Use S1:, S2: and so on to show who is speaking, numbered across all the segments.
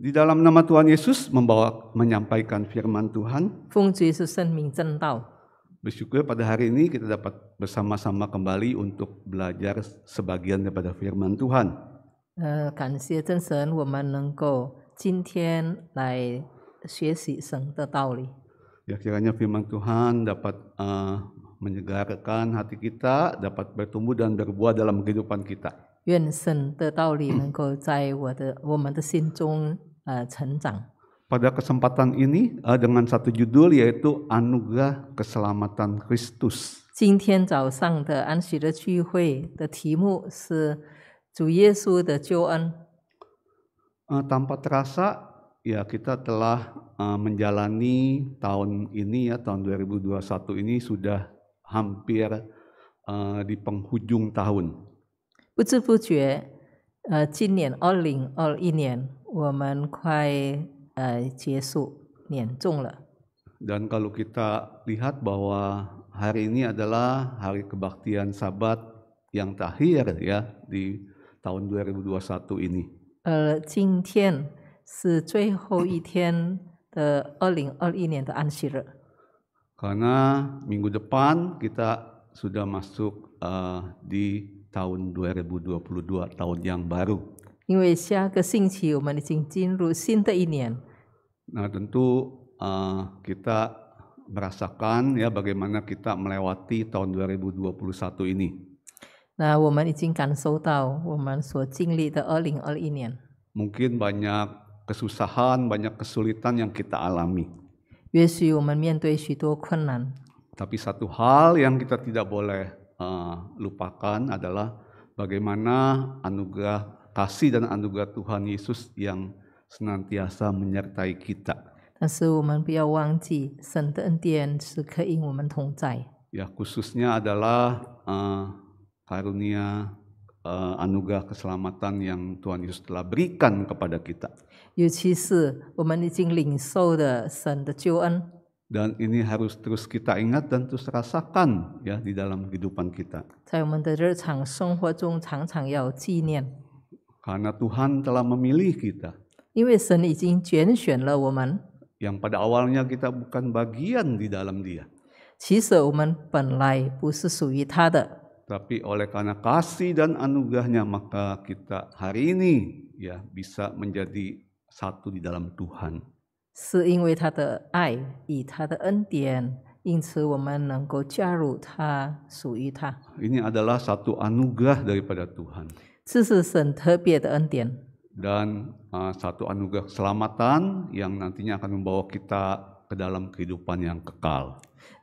S1: Di dalam nama Tuhan Yesus membawa menyampaikan firman Tuhan. Bersyukur pada hari ini kita dapat bersama-sama kembali untuk belajar sebagian daripada firman Tuhan. Ya kiranya firman Tuhan dapat uh, menyegarkan hati kita, dapat bertumbuh dan berbuah dalam kehidupan kita.
S2: 愿神的道理能够在我的我们的心中 Eh,
S1: Pada kesempatan ini uh, dengan satu judul yaitu Anugerah Keselamatan Kristus.
S2: 今天早上的安息的聚会的题目是主耶稣的救恩。Uh, tanpa terasa
S1: ya kita telah uh, menjalani tahun ini ya tahun 2021 ini sudah hampir uh, di penghujung tahun.
S2: 不知不觉呃，今年二零二一年，我们快呃结束年终了。
S1: Dan kalau kita lihat bahwa hari ini adalah hari kebaktian Sabat yang terakhir ya di tahun 2021 ini.
S2: 呃，今天是最后一天的二零二一年的安息日。
S1: Karena uh, minggu depan kita sudah masuk uh, di tahun 2022 tahun yang baru. Nah tentu uh, kita merasakan ya bagaimana kita melewati tahun 2021 ini.
S2: Nah, 我们已经感受到我们所经历的2021
S1: Mungkin banyak kesusahan, banyak kesulitan yang kita alami. Tapi satu hal yang kita tidak boleh Eh, lupakan adalah bagaimana anugerah kasih dan anugerah Tuhan Yesus yang senantiasa menyertai kita. Ya khususnya adalah uh, karunia uh, anugerah keselamatan yang Tuhan Yesus telah berikan kepada kita dan ini harus terus kita ingat dan terus rasakan ya di dalam kehidupan kita. Karena Tuhan telah memilih kita. Yang pada awalnya kita bukan bagian di dalam Dia. Tapi oleh karena kasih dan anugerahnya maka kita hari ini ya bisa menjadi satu di dalam Tuhan.
S2: 是因为他的爱与他的恩典，因此我们能够加入他，属于他。
S1: Ini adalah satu anugerah daripada Tuhan. uh, satu anugerah keselamatan yang nantinya akan membawa kita ke dalam kehidupan yang kekal.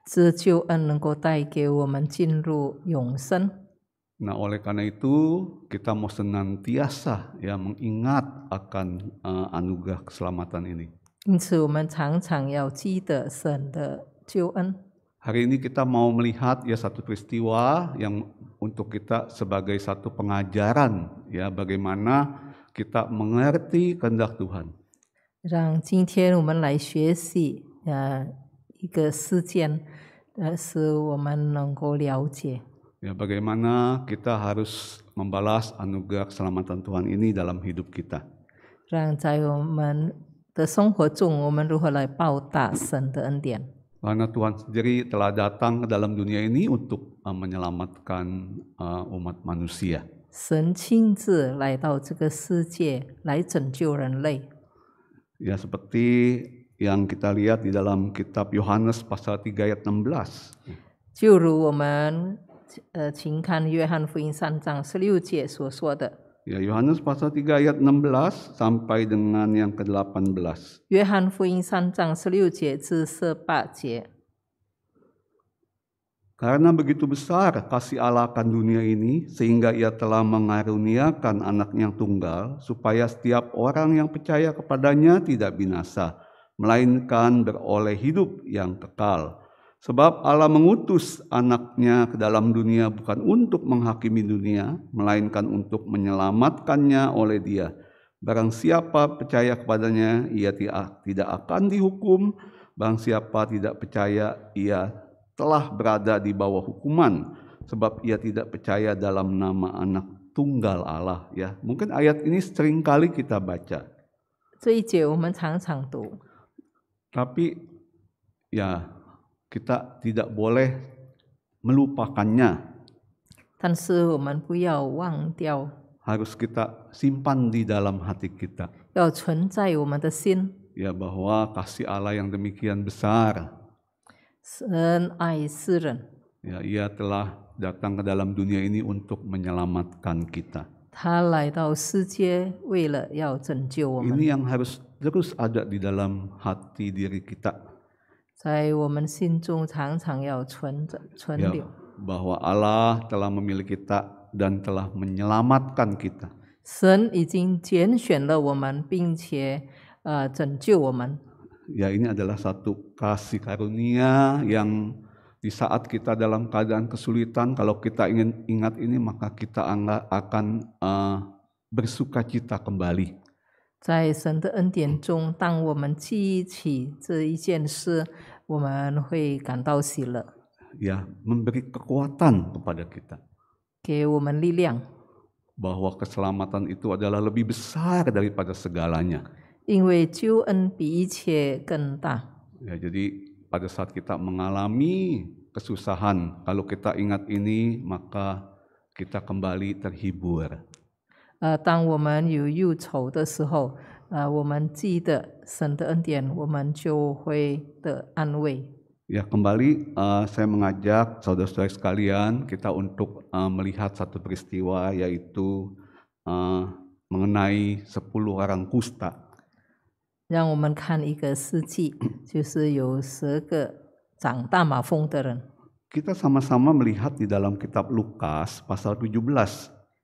S2: 这救恩能够带给我们进入永生。
S1: Nah, oleh karena itu kita mau senantiasa ya mengingat akan uh, anugerah keselamatan ini.
S2: 因此，我们常常要记得神的救恩。
S1: Hari ini kita mau melihat ya satu peristiwa yang untuk kita sebagai satu pengajaran ya bagaimana kita mengerti kehendak Tuhan. Ya bagaimana kita harus membalas anugerah keselamatan Tuhan ini dalam hidup kita.
S2: 的生活中，我们如何来报答神的恩典
S1: ？Karena Tuhan sendiri telah datang ke dalam dunia ini untuk uh, menyelamatkan uh, umat manusia.
S2: 神亲自来到这个世界来拯救人类。
S1: Ya seperti yang kita lihat di dalam kitab Yohanes pasal 3 ayat 16.
S2: 就如我们呃，请看约翰福音三章十六节所说的。
S1: Ya, Yohanes pasal 3 ayat 16 sampai dengan yang ke-18. Karena begitu besar kasih Allah akan dunia ini, sehingga ia telah mengaruniakan anak yang tunggal, supaya setiap orang yang percaya kepadanya tidak binasa, melainkan beroleh hidup yang kekal. Sebab Allah mengutus anaknya ke dalam dunia bukan untuk menghakimi dunia, melainkan untuk menyelamatkannya oleh dia. Barang siapa percaya kepadanya, ia tidak akan dihukum. Barang siapa tidak percaya, ia telah berada di bawah hukuman. Sebab ia tidak percaya dalam nama anak tunggal Allah. Ya, Mungkin ayat ini sering kali kita baca. Tapi ya kita tidak boleh melupakannya. Harus kita simpan di dalam hati kita. Ya, bahwa kasih Allah yang demikian besar. Ya, ia telah datang ke dalam dunia ini untuk menyelamatkan kita. Ini yang harus terus ada di dalam hati diri kita. Bahwa Allah telah memilih kita dan telah menyelamatkan kita.
S2: 神已经拣选了我们，并且呃拯救我们。
S1: Ya ini adalah satu kasih karunia yang di saat kita dalam keadaan kesulitan, kalau kita ingin ingat ini maka kita akan uh, bersuka cita kembali.
S2: 在神的恩典中，当我们记忆起这一件事，我们会感到喜乐。
S1: Ya, memberi kekuatan kepada kita.
S2: 给我们力量。
S1: bahwa keselamatan itu adalah lebih besar daripada segalanya.
S2: 因为救恩比一切更大。
S1: Ya, jadi pada saat kita mengalami kesusahan, kalau kita ingat ini, maka kita kembali terhibur.
S2: 呃，当我们有忧愁的时候，呃，我们记得神的恩典，我们就会的安慰。
S1: Ya kembali saya mengajak saudara-saudara sekalian kita untuk melihat satu peristiwa yaitu uh, mengenai 10 orang kusta. kita sama sama-sama melihat di dalam kitab Lukas pasal 17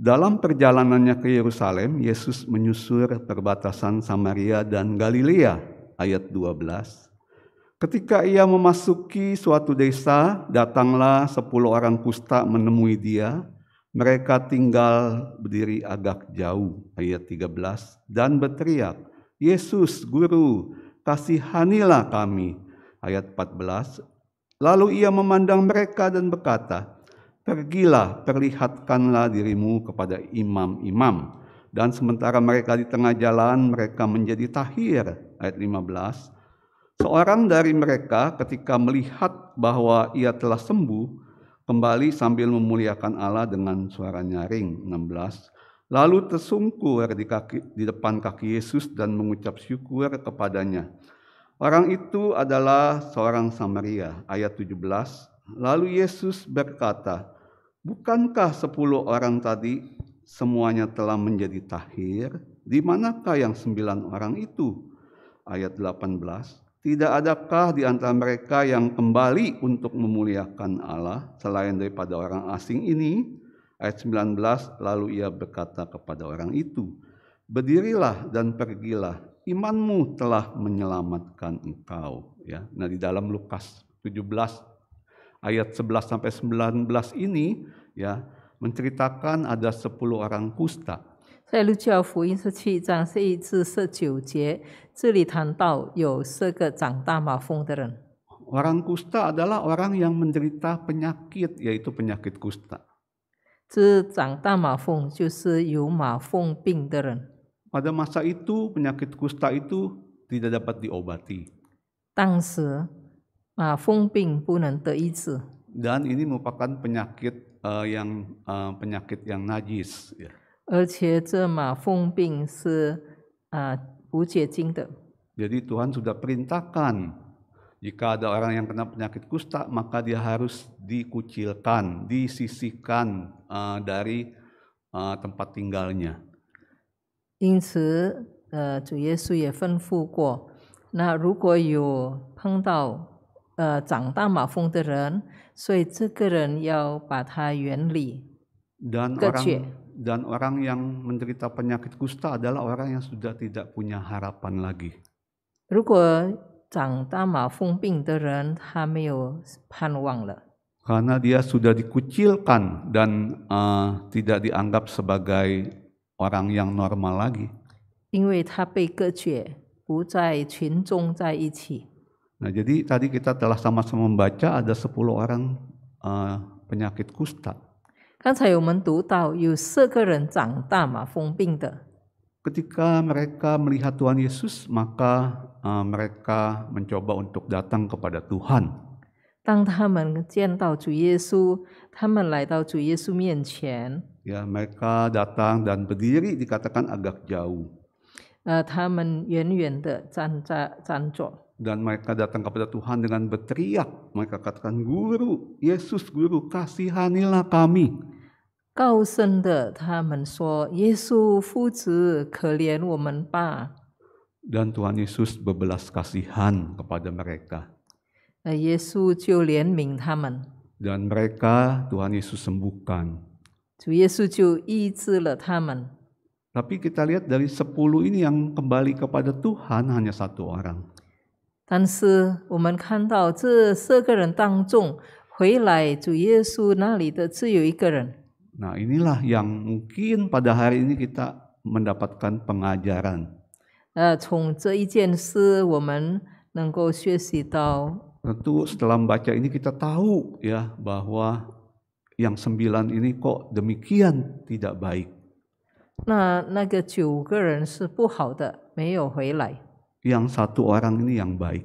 S1: Dalam perjalanannya ke Yerusalem, Yesus menyusur perbatasan Samaria dan Galilea, ayat 12. Ketika ia memasuki suatu desa, datanglah sepuluh orang kusta menemui dia. Mereka tinggal berdiri agak jauh, ayat 13, dan berteriak, Yesus, Guru, kasihanilah kami, ayat 14. Lalu ia memandang mereka dan berkata, Pergilah, perlihatkanlah dirimu kepada imam-imam. Dan sementara mereka di tengah jalan, mereka menjadi tahir. Ayat 15. Seorang dari mereka ketika melihat bahwa ia telah sembuh, kembali sambil memuliakan Allah dengan suara nyaring. 16. Lalu tersungkur di, kaki, di depan kaki Yesus dan mengucap syukur kepadanya. Orang itu adalah seorang Samaria. Ayat 17. Lalu Yesus berkata, Bukankah sepuluh orang tadi semuanya telah menjadi tahir? Di manakah yang sembilan orang itu? Ayat 18, tidak adakah di antara mereka yang kembali untuk memuliakan Allah selain daripada orang asing ini? Ayat 19, lalu ia berkata kepada orang itu, Berdirilah dan pergilah, imanmu telah menyelamatkan engkau. Ya, nah di dalam Lukas 17 ayat 11 sampai 19 ini ya menceritakan ada 10 orang kusta.
S2: 在路加福音十七章十一至十九节，这里谈到有四个长大马蜂的人。Orang kusta adalah orang yang menderita penyakit yaitu
S1: penyakit kusta.
S2: 这长大马蜂就是有马蜂病的人。
S1: Pada masa itu penyakit kusta itu tidak dapat diobati.
S2: 当时
S1: dan ini merupakan penyakit uh, yang uh, penyakit yang najis. Ya. Tuhan sudah perintahkan jika ada orang yang kena penyakit kusta maka dia harus dikucilkan, disisihkan uh, dari uh, tempat tinggalnya.
S2: 因此，呃，主耶稣也吩咐过，那如果有碰到呃长大马蜂的人，所以这个人要把他远离。
S1: Dan orang dan orang yang menderita penyakit kusta adalah orang yang sudah tidak punya harapan lagi.
S2: 如果长大马蜂病的人，他没有盼望了。
S1: Karena dia sudah dikucilkan dan uh, tidak dianggap sebagai orang yang normal lagi.
S2: 因为他被隔绝，不在群众在一起。
S1: Nah, jadi tadi kita telah sama-sama membaca ada 10 orang uh, penyakit kusta. Kan Ketika mereka melihat Tuhan Yesus, maka uh, mereka mencoba untuk datang kepada Tuhan. Ya, mereka datang dan berdiri dikatakan agak jauh.
S2: Uh, eh, 他们远远的站在站坐。
S1: dan mereka datang kepada Tuhan dengan berteriak. Mereka katakan, Guru, Yesus Guru, kasihanilah kami.
S2: senda,
S1: Dan Tuhan Yesus berbelas kasihan kepada mereka. Eh, dan mereka Tuhan Yesus sembuhkan. Tapi kita lihat dari sepuluh ini yang kembali kepada Tuhan hanya satu orang.
S2: 但是我们看到这四个人当中，回来主耶稣那里的只有一个人。
S1: Nah inilah yang mungkin pada hari ini kita mendapatkan pengajaran.
S2: 呃，从这一件事我们能够学习到。
S1: Tentu setelah membaca ini kita tahu ya bahwa yang sembilan ini kok demikian tidak baik.
S2: Nah, baik
S1: yang satu orang ini yang baik.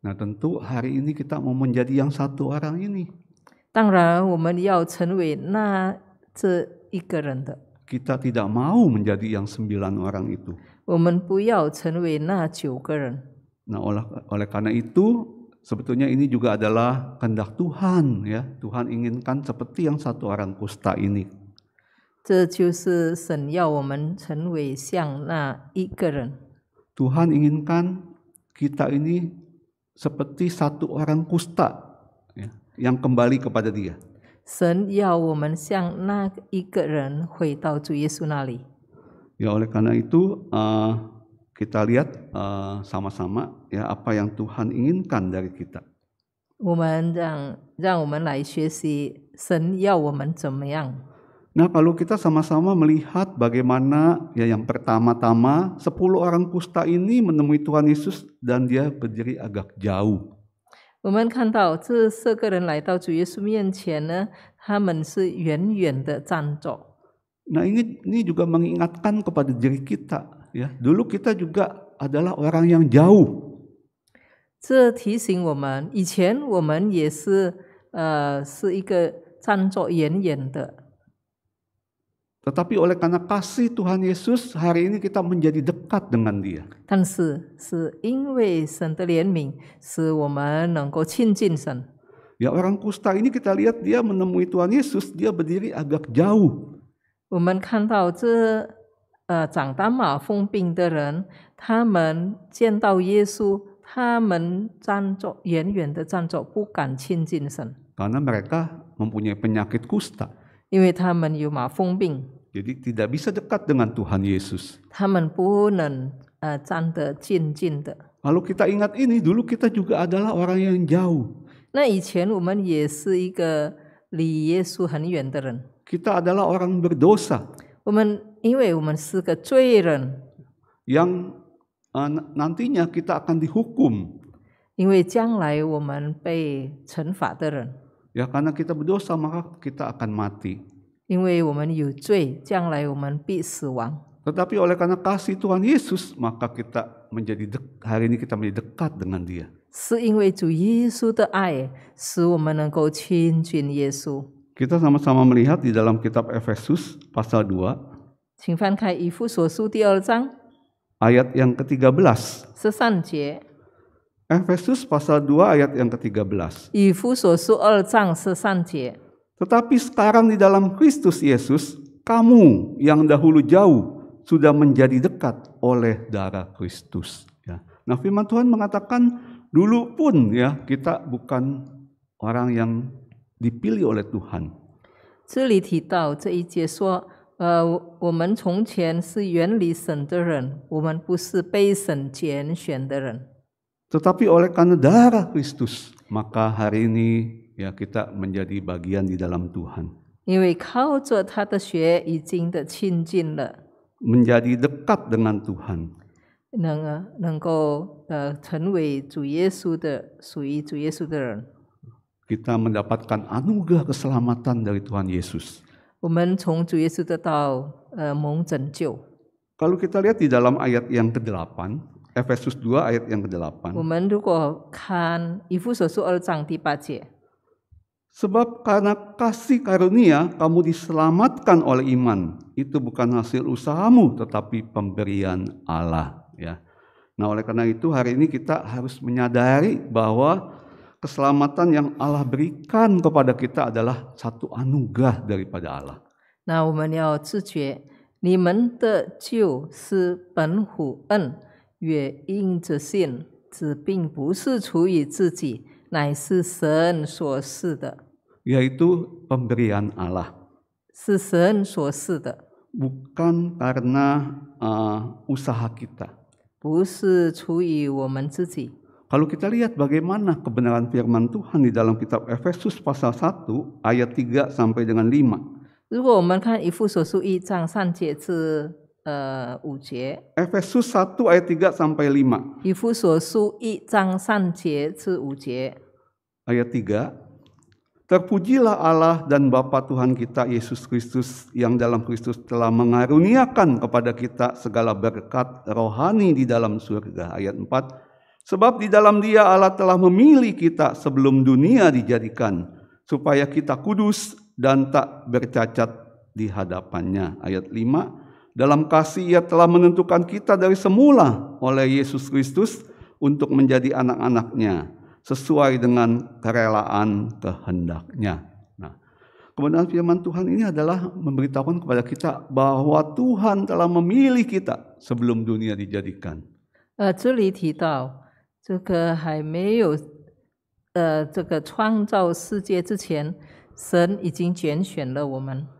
S1: Nah tentu hari ini kita mau menjadi yang satu orang ini. Kita tidak mau menjadi yang sembilan orang itu. Nah oleh oleh karena itu sebetulnya ini juga adalah kehendak Tuhan ya. Tuhan inginkan seperti yang satu orang kusta ini Tuhan inginkan
S2: kita ini seperti satu orang kusta
S1: ya, yang kembali kepada Dia.
S2: 神要我们向那一个人回到主耶稣那里。
S1: Ya oleh karena itu uh, kita lihat uh, sama-sama ya apa yang Tuhan inginkan dari kita. Nah, kalau kita sama-sama melihat bagaimana ya yang pertama-tama 10 orang kusta ini menemui Tuhan Yesus dan dia berdiri agak jauh.
S2: 我们看到这四个人来到主耶稣面前呢，他们是远远的站着。Nah ini ini
S1: juga mengingatkan kepada diri kita ya. Dulu kita juga adalah orang yang
S2: jauh. 这提醒我们，以前我们也是，呃，是一个站着远远的。
S1: tetapi oleh karena kasih Tuhan Yesus, hari ini kita menjadi dekat dengan Dia. Ya orang kusta ini kita lihat dia menemui Tuhan Yesus, dia berdiri agak jauh. Karena mereka mempunyai penyakit kusta. Jadi tidak bisa dekat dengan Tuhan Yesus. Lalu kita ingat ini dulu kita juga adalah orang yang jauh.
S2: Kita adalah orang berdosa. Yang uh, nantinya kita akan dihukum.
S1: Ya karena kita berdosa maka kita akan mati. Tetapi oleh karena kasih Tuhan Yesus maka kita menjadi dek, hari ini kita menjadi dekat dengan Dia. kita sama sama-sama melihat di dalam kitab Efesus pasal 2. ayat yang ke-13. Efesus pasal 2 ayat yang ke-13. Tetapi sekarang di dalam Kristus Yesus, kamu yang dahulu jauh sudah menjadi dekat oleh darah Kristus. Ya. Nah firman Tuhan mengatakan dulu pun ya kita bukan orang yang dipilih oleh Tuhan.
S2: 这里提到这一节说，呃，我们从前是远离神的人，我们不是被神拣选的人。
S1: tetapi oleh karena darah Kristus maka hari ini ya kita menjadi bagian di dalam Tuhan. Menjadi dekat dengan Tuhan. E, kita mendapatkan anugerah keselamatan dari Tuhan Yesus. E, Kalau kita lihat di dalam ayat yang ke-8, Efesus 2 ayat yang ke-8. Sebab karena kasih karunia kamu diselamatkan oleh iman. Itu bukan hasil usahamu tetapi pemberian Allah. Ya. Nah oleh karena itu hari ini kita harus menyadari bahwa keselamatan yang Allah berikan kepada kita adalah satu anugerah daripada Allah.
S2: Nah, kita harus yang Allah. 也因着信，子并不是出于自己，乃是神所赐的。
S1: Yaitu pemberian Allah.
S2: 是神所赐的。Bukan
S1: uh, usaha kita. kita lihat bagaimana kebenaran firman Tuhan di dalam kitab Efesus pasal 1 ayat 3 sampai dengan 5.
S2: 如果我们看以父所书一章上节至
S1: Efesus 1 ayat 3 sampai ayat 3. Terpujilah Allah dan Bapa Tuhan kita Yesus Kristus yang dalam Kristus telah mengaruniakan kepada kita segala berkat rohani di dalam surga. Ayat 4. Sebab di dalam dia Allah telah memilih kita sebelum dunia dijadikan supaya kita kudus dan tak bercacat di hadapannya. Ayat 5 dalam kasih ia telah menentukan kita dari semula oleh Yesus Kristus untuk menjadi anak-anaknya sesuai dengan kerelaan kehendaknya. Nah, kebenaran firman Tuhan ini adalah memberitahukan kepada kita bahwa Tuhan telah memilih kita sebelum dunia dijadikan.
S2: 呃，这里提到这个还没有，呃，这个创造世界之前，神已经拣选了我们。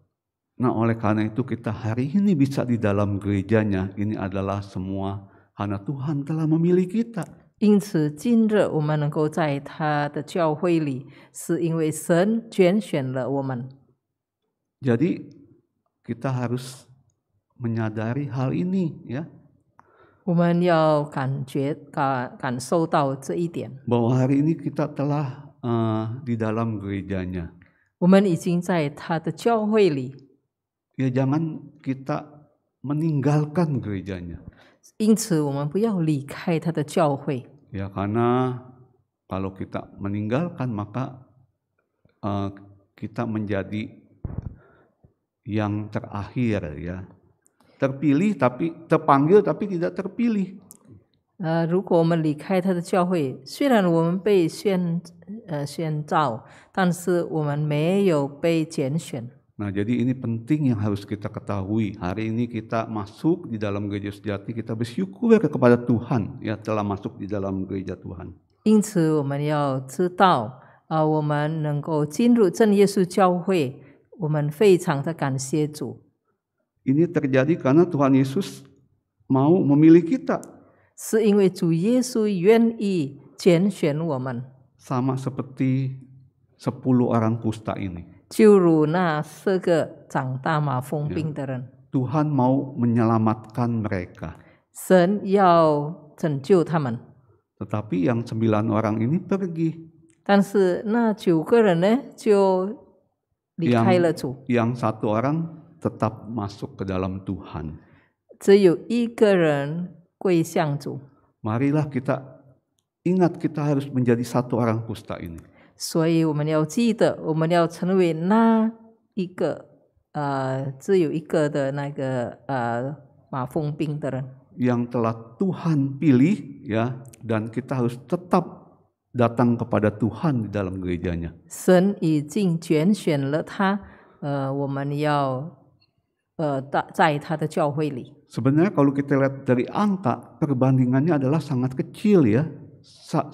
S1: Nah oleh karena itu kita hari ini bisa di dalam gerejanya ini adalah semua karena
S2: Tuhan telah memilih kita.
S1: Jadi kita harus menyadari hal ini, ya.
S2: 我们要感觉感感受到这一点。
S1: Bahwa hari ini kita telah uh, di dalam gerejanya.
S2: 我们已经在他的教会里。
S1: Ya jangan kita meninggalkan gerejanya. Ya karena kalau kita meninggalkan maka uh, kita menjadi yang terakhir ya. Terpilih tapi terpanggil tapi tidak terpilih. uh, Nah, jadi ini penting yang harus kita ketahui. Hari ini kita masuk di dalam gereja sejati, kita bersyukur kepada Tuhan ya telah masuk di dalam gereja Tuhan. Ini terjadi karena Tuhan Yesus mau memilih kita.
S2: 是因为主耶稣愿意拣选我们。Sama
S1: seperti sepuluh orang kusta ini. Tuhan mau menyelamatkan mereka. Tetapi yang sembilan orang ini pergi. Yang, yang satu orang tetap masuk ke dalam Tuhan. Marilah kita ingat kita harus menjadi satu orang kusta ini.
S2: 所以我们要记得，我们要成为那一个呃只有一个的那个呃马蜂兵的人。
S1: Yang telah Tuhan pilih ya dan kita harus tetap datang kepada Tuhan di dalam gerejanya.
S2: 神已经拣选了他，呃，我们要呃在在他的教会里。
S1: Sebenarnya kalau kita lihat dari angka perbandingannya adalah sangat kecil ya. 10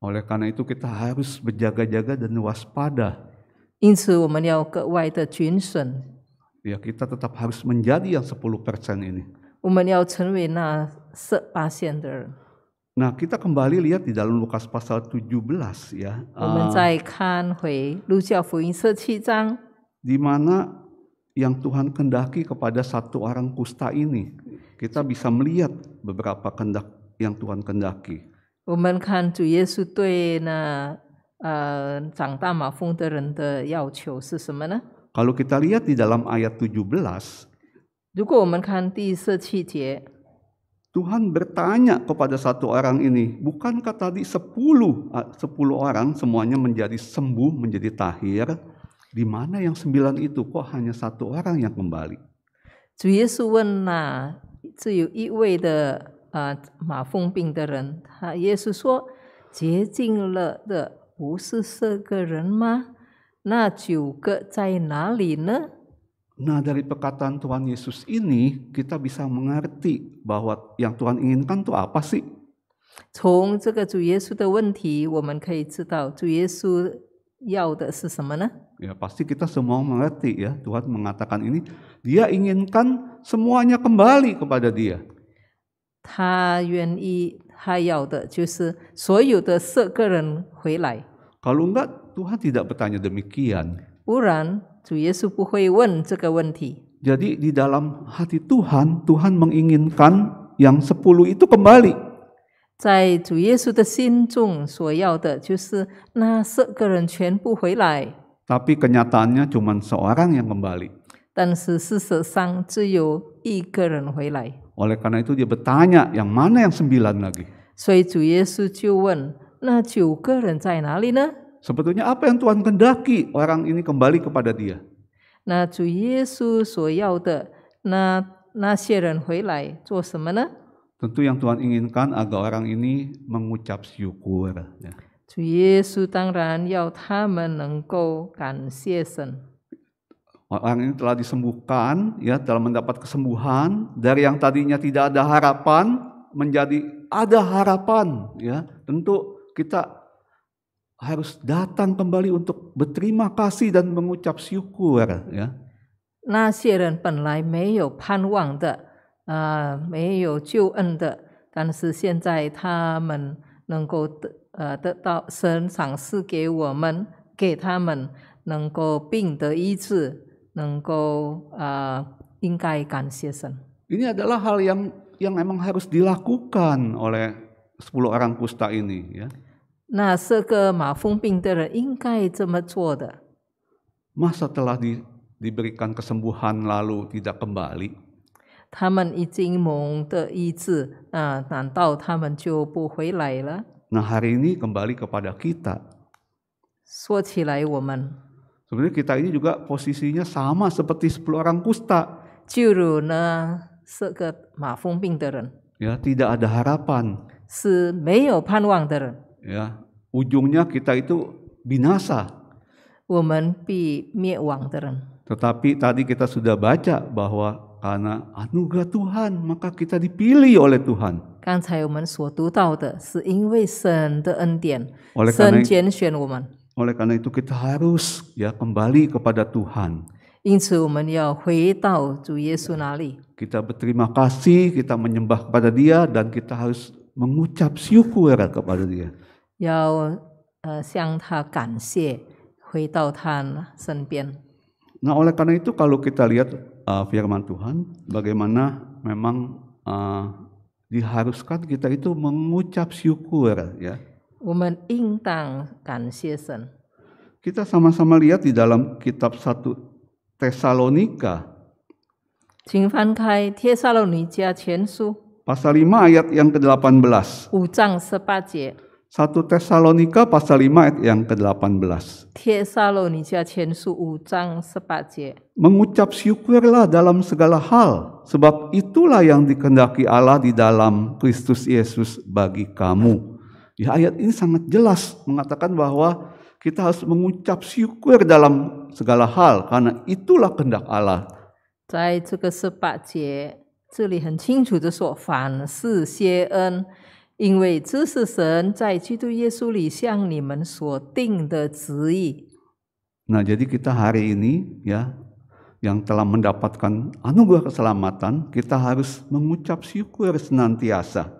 S1: Oleh karena itu kita harus berjaga-jaga dan waspada. Ya, kita tetap harus menjadi yang 10% ini. Nah, kita kembali lihat di dalam Lukas pasal 17 ya. Uh, di mana yang Tuhan kendaki kepada satu orang kusta ini. Kita bisa melihat beberapa kendak yang Tuhan kendaki.
S2: 我们看主耶稣对那呃长大马蜂的人的要求是什么呢
S1: ？Kalau kita lihat di dalam ayat 17,
S2: 如果我们看第十七节
S1: ，Tuhan bertanya kepada satu orang ini, bukankah tadi sepuluh eh, sepuluh orang semuanya menjadi sembuh, menjadi tahir? Di mana yang sembilan itu? Kok hanya satu orang yang kembali?
S2: 主耶稣问那、啊、只有一位的呃马蜂病的人，他耶稣说：“洁净了的不是四个人吗？那九个在哪里呢？” nah, dari perkataan Tuhan
S1: Yesus ini kita bisa mengerti bahwa yang Tuhan inginkan itu apa sih?
S2: 从这个主耶稣的问题，我们可以知道主耶稣要的是什么呢
S1: ？Ya pasti kita semua mengerti ya Tuhan mengatakan ini Dia inginkan semuanya kembali kepada Dia. Kalau enggak Tuhan tidak bertanya demikian.
S2: 不然主耶稣不会问这个问题。
S1: Jadi di dalam hati Tuhan, Tuhan menginginkan yang sepuluh itu kembali.
S2: 在主耶稣的心中所要的就是那十个人全部回来。
S1: Tapi kenyataannya cuma seorang yang kembali.
S2: 但是事实上只有一个人回来。
S1: oleh karena itu dia bertanya, yang mana yang sembilan lagi?
S2: Sebetulnya apa yang Tuhan
S1: kendaki orang ini kembali kepada dia? Tentu yang Tuhan inginkan agar orang ini mengucap syukur. ya.
S2: 主耶稣当然要他们能够感谢神。
S1: Orang ini telah disembuhkan, ya, telah mendapat kesembuhan dari yang tadinya tidak ada harapan menjadi ada harapan, ya. Tentu kita harus datang kembali untuk berterima kasih dan mengucap syukur, ya.
S2: 那些人本来没有盼望的，呃，没有救恩的，但是现在他们能够得呃得到神赏赐给我们，给他们能够病得医治。Uh, ini adalah hal yang yang emang harus
S1: dilakukan oleh sepuluh orang kusta ini, ya.
S2: Nah, seke ma fung bing de ren ingai zeme zuo de.
S1: Masa telah di, diberikan kesembuhan lalu tidak kembali.
S2: Taman ijing mong de yizi, nah, nan dao taman jiu bu hui lai le.
S1: Nah, hari ini kembali kepada kita.
S2: Suo qi lai woman.
S1: Sebenarnya kita ini juga posisinya sama seperti 10 orang kusta. Ya, tidak ada harapan. Ya, ujungnya kita itu binasa. Tetapi tadi kita sudah baca bahwa karena anugerah Tuhan maka kita dipilih oleh Tuhan.
S2: Kan karena,
S1: oleh karena itu kita
S2: harus
S1: ya kembali kepada Tuhan. Kita berterima kasih, kita menyembah kepada Dia, dan kita harus mengucap syukur kepada Dia. Nah, oleh karena itu kalau kita lihat uh, firman Tuhan, bagaimana memang uh, diharuskan kita itu mengucap syukur ya. Kita sama sama-sama lihat di dalam kitab 1 Tesalonika. Pasal 5 ayat yang ke-18. 1 Tesalonika pasal 5 ayat yang ke-18. Mengucap syukurlah dalam segala hal, sebab itulah yang dikendaki Allah di dalam Kristus Yesus bagi kamu. Di ayat ini sangat jelas mengatakan bahwa kita harus mengucap syukur dalam segala hal karena itulah kehendak Allah.
S2: 在这个十八节，这里很清楚的说，凡事谢恩，因为这是神在基督耶稣里向你们所定的旨意。
S1: Nah, jadi kita hari ini ya yang telah mendapatkan anugerah keselamatan, kita harus mengucap syukur senantiasa.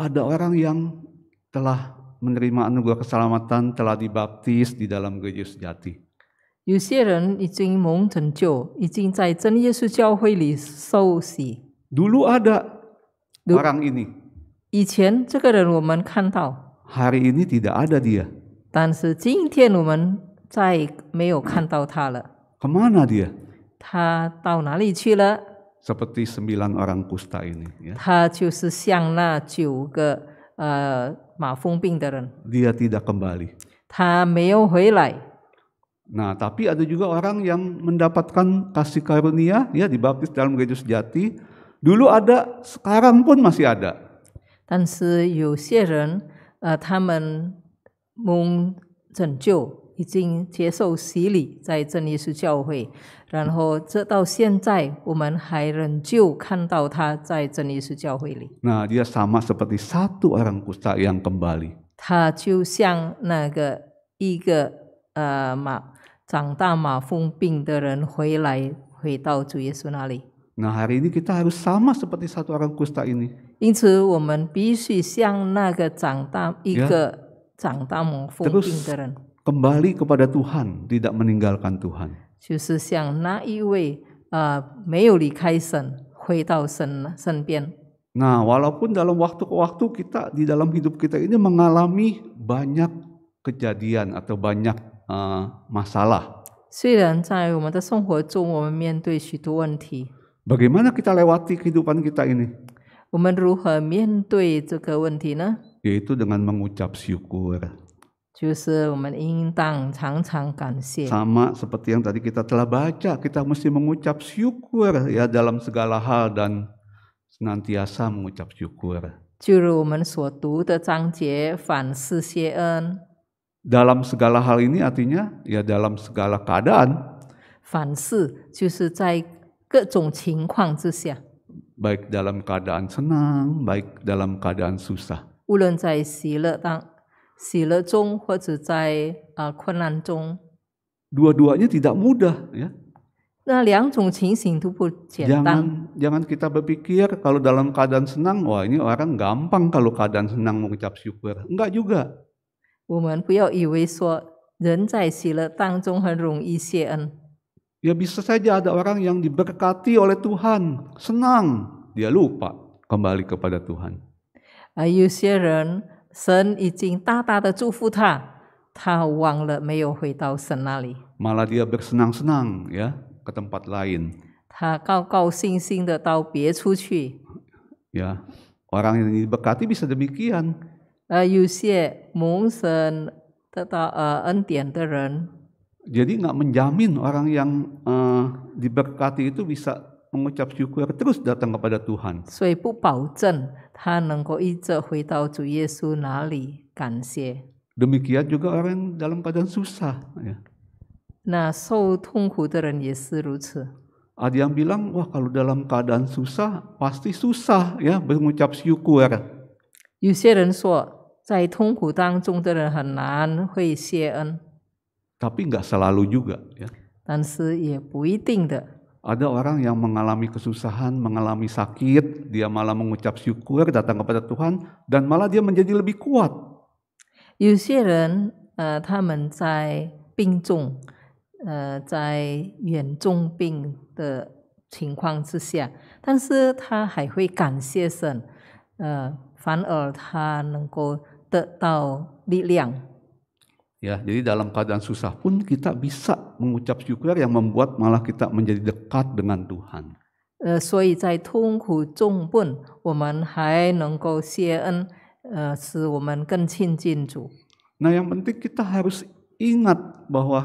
S1: ada orang yang telah menerima anugerah keselamatan, telah dibaptis di dalam gereja sejati.
S2: Dulu ada orang ini. Kan
S1: hari ini tidak ada dia. Kan Kemana dia? seperti sembilan orang kusta ini. Ya. Dia tidak kembali. Nah, tapi ada juga orang yang mendapatkan kasih karunia, ya dibaptis dalam gereja sejati. Dulu ada, sekarang pun masih ada. ada
S2: 但是有些人，呃，他们蒙拯救，已经接受洗礼，在真耶稣教会，然后这到现在我们还仍旧看到他在真耶稣教会里。
S1: Nah, dia sama seperti satu orang kusta yang kembali.
S2: 他就像那个一个呃马长大马蜂病的人回来，回到主耶稣那里。
S1: Nah, hari ini kita harus
S2: sama seperti satu orang kusta ini. 因此，我们必须像那个长大一个长大麻风病的人。
S1: kembali kepada Tuhan, tidak meninggalkan Tuhan. Nah, walaupun dalam waktu ke waktu kita di dalam hidup kita ini mengalami banyak kejadian atau banyak uh, masalah. Bagaimana kita lewati kehidupan kita ini? Yaitu dengan mengucap syukur.
S2: Sama
S1: seperti yang tadi kita telah baca, kita mesti mengucap syukur ya dalam segala hal dan senantiasa mengucap syukur. dalam segala hal ini artinya ya dalam segala keadaan. Baik dalam keadaan senang, baik dalam keadaan susah.
S2: 无论在喜乐当喜乐中或者在啊困难中。
S1: Dua-duanya tidak mudah ya.
S2: Nah, jangan,
S1: jangan kita berpikir kalau dalam keadaan senang, wah ini orang gampang kalau keadaan senang mengucap syukur.
S2: Enggak juga. Ya bisa saja ada orang yang diberkati oleh Tuhan, senang,
S1: dia lupa kembali kepada Tuhan.
S2: 啊，有些人神已经大大的祝福他，他忘了没有回到神那里。
S1: Malah dia bersenang-senang ya ke tempat lain. orang yang diberkati bisa demikian。
S2: 呃，有些蒙神得到呃恩典的人。
S1: Jadi nggak menjamin orang yang uh, diberkati itu bisa mengucap syukur terus datang kepada Tuhan.
S2: 所以不保证他能够依着回到主耶稣哪里感谢。
S1: Demikian juga orang
S2: dalam keadaan susah. Ya. Nah,
S1: Ada yang bilang, wah kalau dalam keadaan susah pasti susah ya mengucap syukur.
S2: 有些人说，在痛苦当中的人很难会谢恩。
S1: Tapi nggak selalu juga
S2: ya. 但是也不一定的。
S1: ada orang yang mengalami kesusahan, mengalami sakit, dia malah mengucap syukur datang kepada Tuhan dan malah dia menjadi lebih kuat.
S2: 有些人，呃，他们在病重，呃，在严重病的情况之下，但是他还会感谢神，呃，反而他能够得到力量。
S1: Ya, jadi dalam keadaan susah pun kita bisa mengucap syukur yang membuat malah kita menjadi dekat dengan Tuhan.
S2: syukur
S1: nah, yang penting kita harus ingat bahwa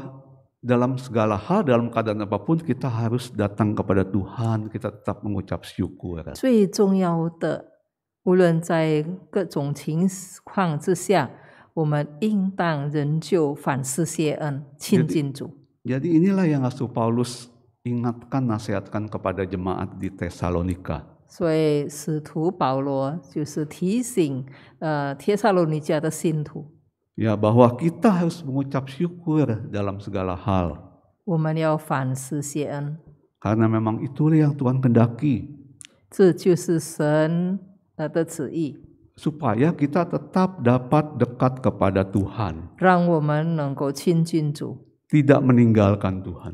S1: dalam segala hal, dalam keadaan apapun, kita harus datang kepada Tuhan, kita tetap mengucap syukur. 最
S2: 重要的，无论在各种情况之下。我们应当仍旧反思谢恩，亲近主。
S1: Jadi inilah yang Rasul Paulus ingatkan, nasihatkan kepada jemaat di Tesalonika.
S2: 所以使徒保罗就是提醒呃帖撒罗尼迦的信徒。
S1: Ya bahwa kita harus mengucap syukur dalam segala hal.
S2: 我们要反思谢恩。
S1: Karena memang itulah yang Tuhan kendaki supaya kita tetap dapat dekat kepada Tuhan. Tidak meninggalkan Tuhan.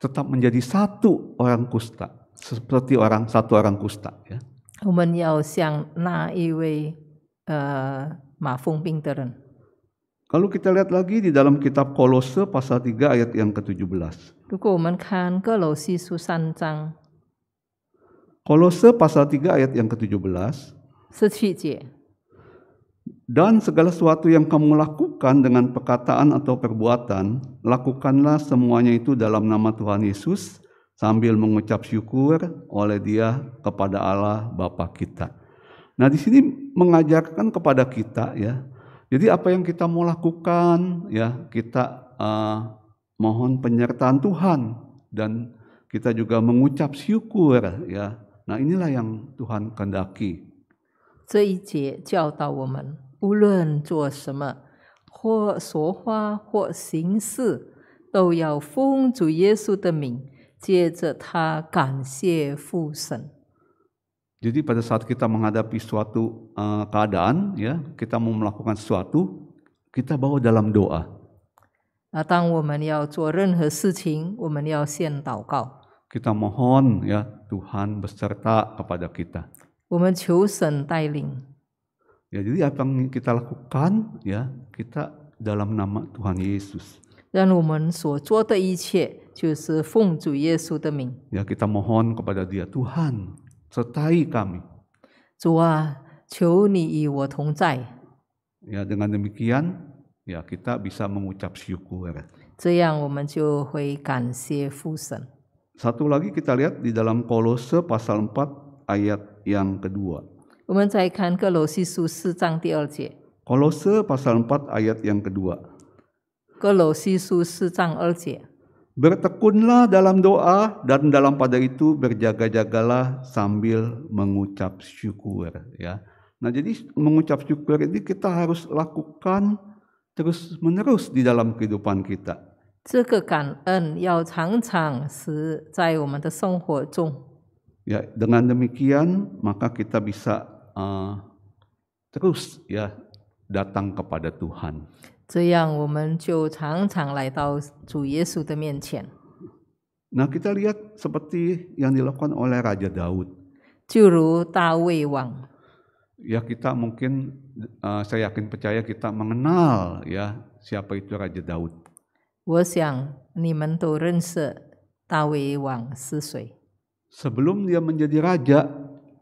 S1: Tetap menjadi satu orang kusta, seperti orang satu orang kusta ya. Kalau kita lihat lagi di dalam kitab Kolose pasal 3 ayat yang ke-17. Kolose pasal 3 ayat yang ke-17. Dan segala sesuatu yang kamu lakukan dengan perkataan atau perbuatan, lakukanlah semuanya itu dalam nama Tuhan Yesus sambil mengucap syukur oleh Dia kepada Allah Bapa kita. Nah, di sini mengajarkan kepada kita ya. Jadi apa yang kita mau lakukan ya, kita uh, mohon penyertaan Tuhan dan kita juga mengucap syukur ya Nah inilah yang Tuhan kehendaki.
S2: Jadi
S1: pada saat kita menghadapi suatu uh, keadaan, ya, kita mau melakukan sesuatu, kita bawa dalam doa.
S2: 那当我们要做任何事情，我们要先祷告。
S1: kita mohon ya Tuhan beserta kepada kita.
S2: 我们求神带领。
S1: Ya, jadi apa yang kita lakukan ya kita dalam nama Tuhan Yesus. Ya kita mohon kepada Dia Tuhan sertai kami. Ya dengan demikian ya kita bisa mengucap syukur.
S2: 这样我们就会感谢父神。
S1: satu lagi kita lihat di dalam Kolose pasal 4 ayat yang kedua. Kolose pasal 4 ayat yang kedua. Bertekunlah dalam doa dan dalam pada itu berjaga-jagalah sambil mengucap syukur ya. Nah, jadi mengucap syukur ini kita harus lakukan terus-menerus di dalam kehidupan kita
S2: 这个感恩要常常是在我们的生活中。
S1: Ya, dengan demikian maka kita bisa ah, terus ya datang kepada Tuhan.
S2: 这样我们就常常来到主耶稣的面前。
S1: Nah, kita lihat seperti yang dilakukan oleh Raja Daud.
S2: 就如大卫王。
S1: Ya, kita mungkin uh, saya yakin percaya kita mengenal ya siapa itu Raja Daud. Sebelum dia menjadi raja,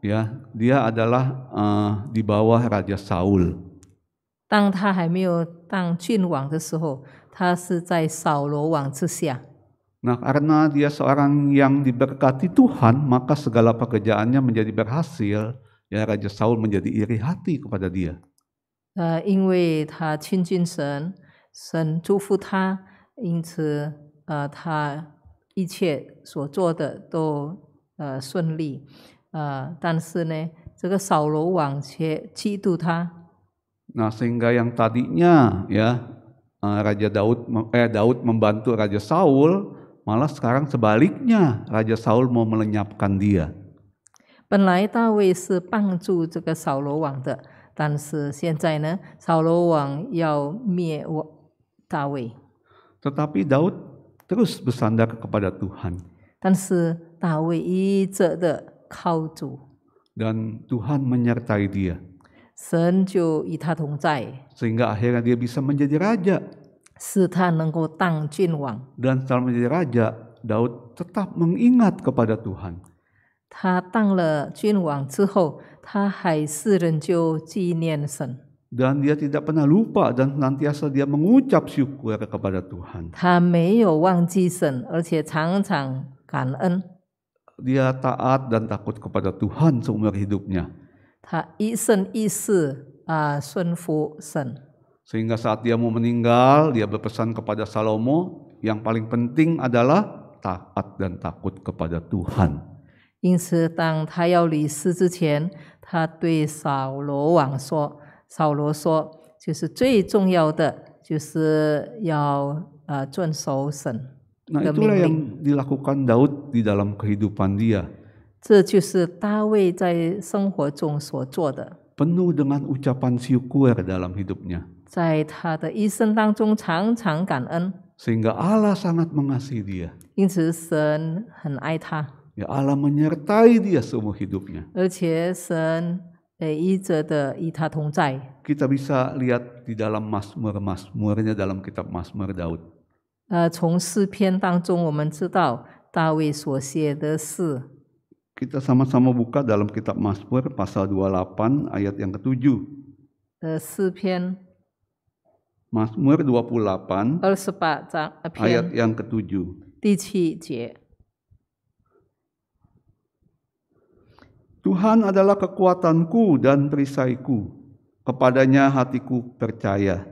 S1: ya, dia adalah uh, di bawah raja Saul. Nah, karena dia seorang yang diberkati Tuhan, maka segala pekerjaannya menjadi berhasil. Ya, Raja Saul menjadi iri hati kepada dia.
S2: Uh, 因为他亲近神，神祝福他，因此，呃，他一切所做的都呃顺利，呃，但是呢，这个扫罗王却嫉妒他。
S1: 那 sehingga yang tadinya ya raja Daud eh Daud membantu raja Saul malah sekarang sebaliknya raja Saul mau melenyapkan dia。
S2: 本来大卫是帮助这个扫罗王的，但是现在呢，扫罗王要灭我大卫。
S1: Tetapi Daud terus bersandar kepada Tuhan. dan Tuhan menyertai dia. sehingga akhirnya dia bisa menjadi raja. dan setelah menjadi raja, Daud tetap mengingat kepada Tuhan.
S2: 他当了君王之后，他还是仍旧纪念神。
S1: dan dia tidak pernah lupa dan senantiasa dia mengucap syukur kepada Tuhan. Dia taat dan takut kepada Tuhan seumur hidupnya. Sehingga saat dia mau meninggal, dia berpesan kepada Salomo, yang paling penting adalah taat dan takut kepada Tuhan.
S2: 因此，当他要离世之前，他对扫罗王说：扫罗说，就是最重要的就是要呃遵守神的命令。Nah,
S1: dilakukan Daud di dalam kehidupan dia.
S2: 这就是大卫在生活中所做的。
S1: penuh dengan ucapan syukur dalam hidupnya.
S2: 在他的一生当中，常常感恩。
S1: Sehingga Allah sangat mengasihi dia. Allah menyertai dia seumur hidupnya.
S2: Kita
S1: bisa lihat di dalam Mazmur-Mazmurnya dalam kitab Mazmur Daud. Kita sama sama-sama buka dalam kitab Mazmur pasal 28 ayat yang
S2: ke-7.
S1: Mazmur 28 ayat yang ketujuh.
S2: 第七节。
S1: Tuhan adalah kekuatanku dan perisaiku. Kepadanya hatiku percaya.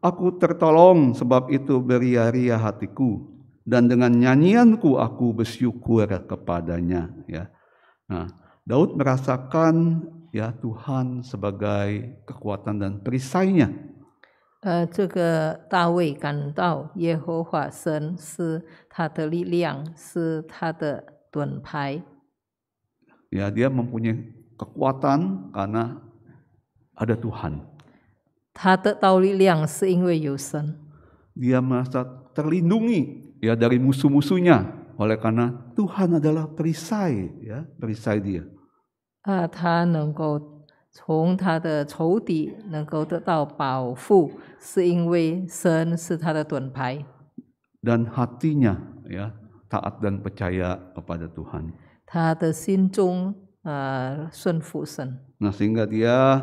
S1: Aku tertolong sebab itu beria-ria hatiku dan dengan nyanyianku aku bersyukur kepadanya ya. Nah, Daud merasakan ya Tuhan sebagai kekuatan dan perisainya.
S2: 呃，这个大卫感到耶和华神是他的力量，是他的盾牌。Eh,
S1: Ya, dia mempunyai kekuatan karena ada Tuhan. Dia merasa terlindungi ya dari musuh-musuhnya oleh karena Tuhan adalah perisai ya, perisai dia. Ah, dan hatinya ya taat dan percaya kepada Tuhan.
S2: 他的心中啊、呃、顺服神。
S1: Nah sehingga dia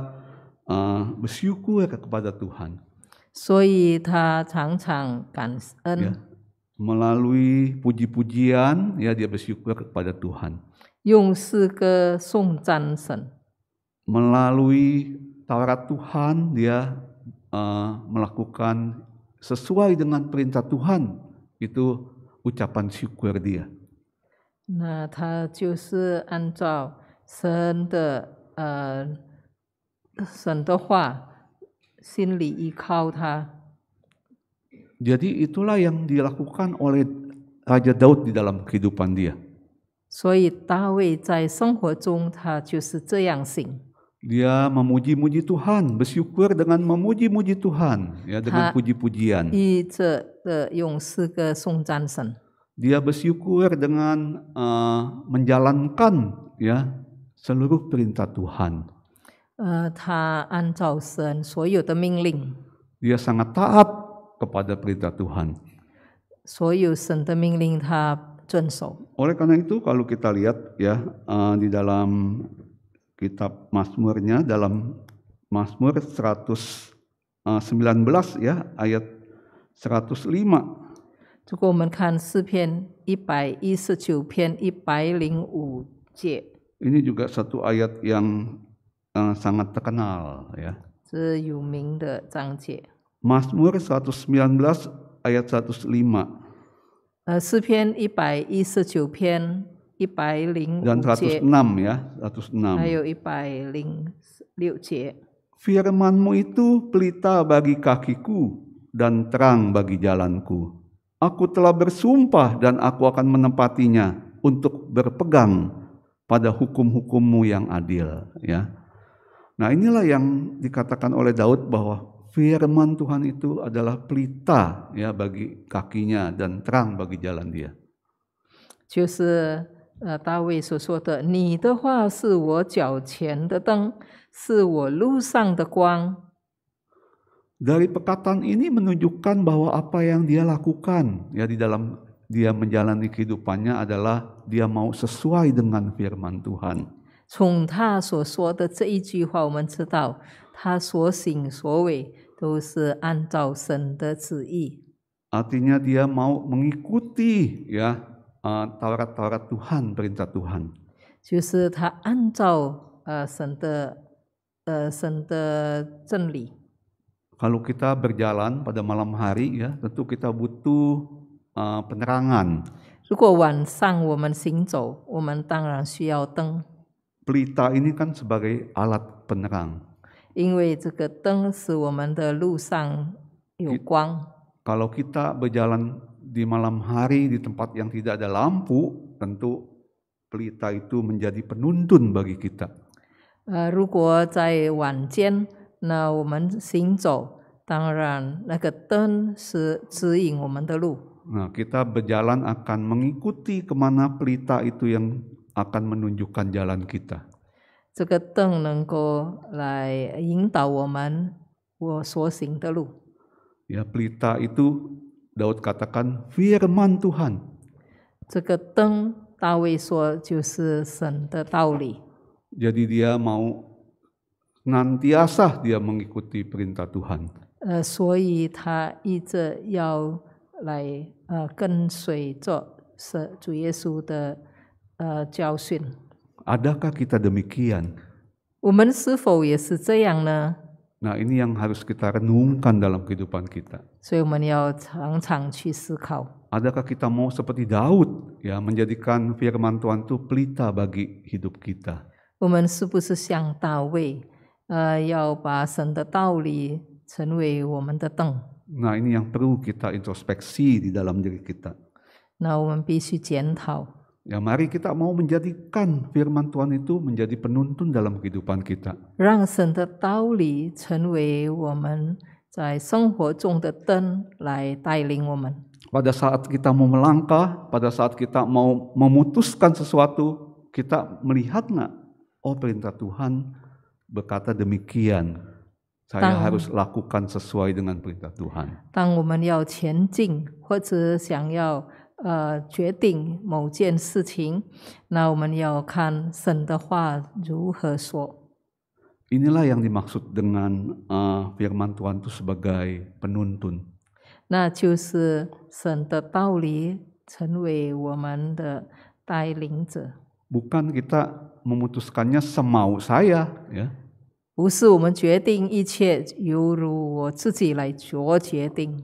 S1: uh, bersyukur kepada Tuhan. Melalui puji-pujian ya dia bersyukur kepada Tuhan. Melalui Taurat Tuhan dia uh, melakukan sesuai dengan perintah Tuhan itu ucapan syukur dia.
S2: Jadi
S1: itulah yang dilakukan oleh Raja Daud di dalam kehidupan dia.
S2: 所以大卫在生活中他就是这样行。
S1: Dia memuji-muji Tuhan, bersyukur dengan memuji-muji Tuhan, ya dengan puji-pujian. Dia bersyukur dengan uh, menjalankan ya seluruh perintah Tuhan. Uh, dia sangat taat kepada perintah Tuhan. Oleh karena itu kalau kita lihat ya uh, di dalam kitab Mazmurnya dalam Mazmur 119 ya ayat 105 ini juga satu ayat yang eh, sangat terkenal ya.
S2: sembilan
S1: 119 ayat 105.
S2: Uh, 诗篇一百一十九篇一百零五 dan 106
S1: ya, 106. FirmanMu itu pelita bagi kakiku dan terang bagi jalanku. Aku telah bersumpah dan aku akan menempatinya untuk berpegang pada hukum-hukummu yang adil. Ya. Nah inilah yang dikatakan oleh Daud bahwa firman Tuhan itu adalah pelita ya bagi kakinya dan terang bagi jalan dia.
S2: 就是呃，大卫所说的：“你的话是我脚前的灯，是我路上的光。”
S1: dari pekatan ini menunjukkan bahwa apa yang dia lakukan ya di dalam dia menjalani kehidupannya adalah dia mau sesuai dengan firman Tuhan.
S2: 从他所说的这一句话，我们知道他所行所为都是按照神的旨意。
S1: Artinya dia mau mengikuti ya uh, Taurat-Taurat Tuhan, perintah Tuhan. Tuhan kalau kita berjalan pada malam hari ya tentu kita butuh uh, eh, penerangan. Pelita ini kan sebagai alat penerang. Kalau kita berjalan di malam hari di tempat yang tidak ada lampu, tentu pelita itu menjadi penuntun bagi kita.
S2: Uh, 如果在晚间那我们行走，当然那个灯是指引我们的路。
S1: Nah, kita berjalan akan mengikuti kemana pelita itu yang akan menunjukkan jalan kita.
S2: 这个灯能够来引导我们我所行的路。
S1: Ya, pelita itu Daud katakan
S2: firman Tuhan.
S1: dia mau nantiasa dia mengikuti perintah Tuhan.
S2: Uh, uh, uh,
S1: Adakah kita demikian? Nah ini yang harus kita renungkan dalam kehidupan kita. Adakah kita mau seperti Daud, ya, menjadikan firman Tuhan itu pelita bagi hidup kita?
S2: 呃要把神的道理成为我们的灯。
S1: Nah ini yang perlu kita introspeksi di dalam diri kita. Nah, mari kita mau menjadikan firman Tuhan itu menjadi penuntun dalam kehidupan kita. Pada saat kita mau melangkah, pada saat kita mau memutuskan sesuatu, kita melihat nggak? Oh perintah Tuhan berkata demikian, saya harus lakukan sesuai dengan perintah Tuhan. Inilah yang dimaksud dengan uh, firman Tuhan itu sebagai penuntun. Bukan kita memutuskannya semau saya, ya.
S2: 不是我们决定一切，犹如我自己来做决定。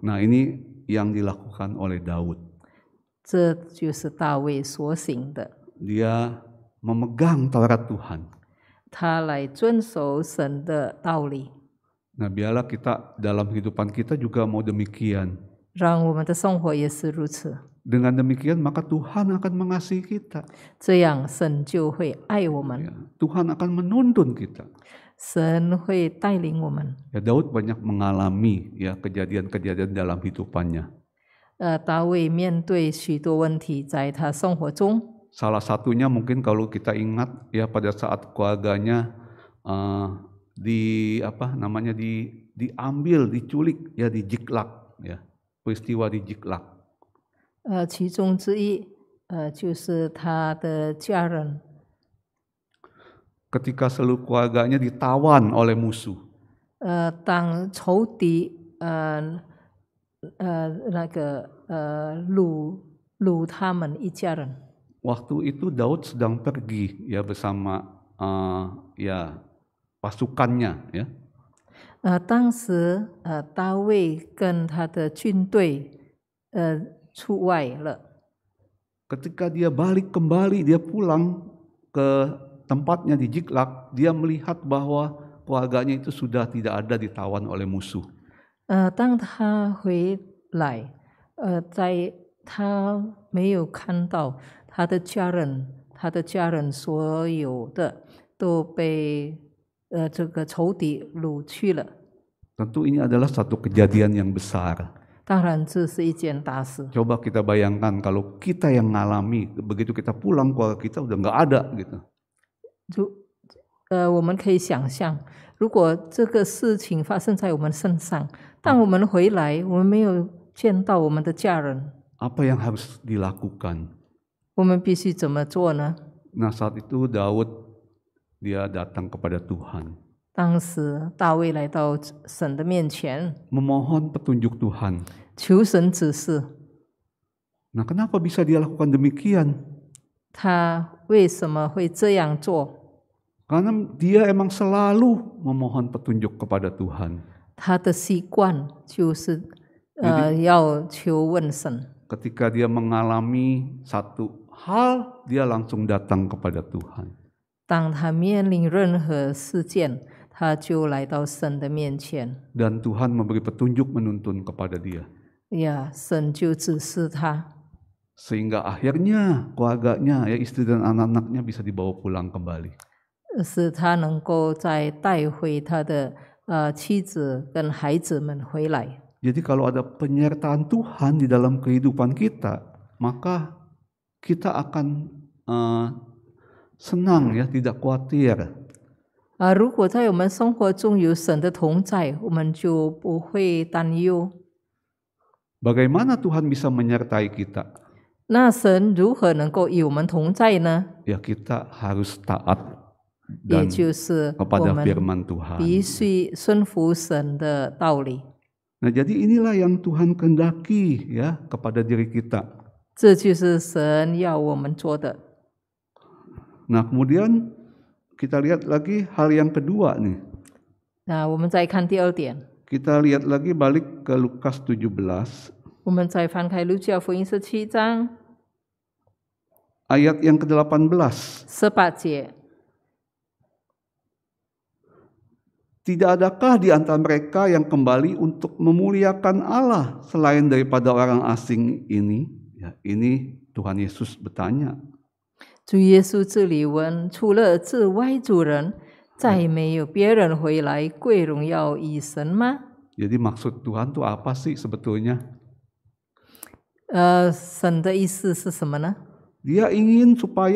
S1: Nah ini yang dilakukan oleh Daud.
S2: 这就是大卫所行的。
S1: Dia memegang Taurat Tuhan.
S2: 他来遵守神的道理。
S1: Nah biarlah kita dalam kehidupan kita juga mau demikian. Dengan demikian
S2: maka Tuhan akan mengasihi kita. 这样神就会爱我们 Tuhan akan menuntun kita.
S1: Ya, Daud banyak mengalami ya kejadian-kejadian dalam hidupannya. Salah satunya mungkin kalau kita ingat ya pada saat keluarganya uh, di apa namanya di diambil, diculik ya dijiklak ya peristiwa di Jiklak. Ketika seluruh keluarganya ditawan oleh musuh. waktu itu Daud sedang pergi ya bersama uh, ya pasukannya ya.
S2: 呃，当时呃，大卫跟他的军队呃出外了。
S1: Ketika dia balik kembali, dia pulang ke tempatnya di Jiklak, dia melihat bahwa keluarganya itu sudah tidak ada ditawan oleh musuh. Tentu ini adalah satu kejadian yang besar. Coba kita bayangkan kalau kita yang ngalami begitu kita pulang keluarga kita udah nggak ada gitu. Apa yang harus dilakukan? Nah saat itu Daud dia datang kepada Tuhan.
S2: 当时大卫来到神的面前
S1: ，memohon petunjuk Tuhan. kenapa bisa dia lakukan demikian? dia emang selalu memohon petunjuk kepada Tuhan. dia mengalami satu hal, dia langsung datang kepada Tuhan.
S2: 当他面临任何事件，他就来到神的面前。
S1: Dan Tuhan memberi petunjuk menuntun kepada dia.
S2: Ya, ta。
S1: sehingga akhirnya keluarganya, ya istri dan anak-anaknya bisa dibawa pulang kembali. kalau ada penyertaan Tuhan di dalam kehidupan kita, maka kita akan eh, senang ya, tidak khawatir.
S2: 啊，如果在我们生活中有神的同在，我们就不会担忧。
S1: Bagaimana Tuhan bisa menyertai kita? kita harus taat dan kepada firman Tuhan. 必
S2: 须顺服神的道理。
S1: Nah, jadi inilah
S2: yang Tuhan kehendaki
S1: ya kepada diri kita.
S2: 这就是神要我们做的。
S1: Nah, kemudian kita lihat lagi hal yang kedua nih. Nah, kita lihat lagi balik ke Lukas 17.
S2: 我们再翻开路加福音十七章
S1: ayat yang ke-18. Tidak e. tidak adakah di antara mereka yang kembali untuk memuliakan Allah selain daripada orang asing ini? Ya, ini Tuhan Yesus bertanya
S2: 主耶稣这里问：除了这外族人，再没有别人回来归荣耀与神吗？
S1: 有啲默述，主啊，做阿怕西，实本原。
S2: 呃，神的意思是什么呢？祂想，所以，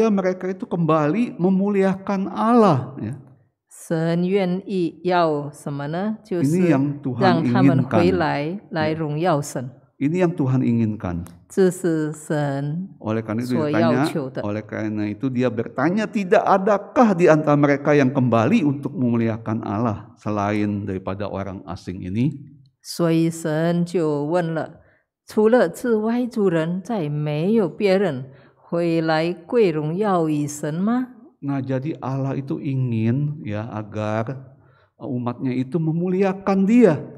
S2: 他们要回来，荣耀神。
S1: Ini yang Tuhan inginkan.
S2: Oleh karena itu dia bertanya.
S1: oleh karena itu dia bertanya, tidak adakah di antara mereka yang kembali untuk memuliakan Allah selain daripada orang asing ini? Nah jadi Allah itu ingin ya agar umatnya itu memuliakan Dia.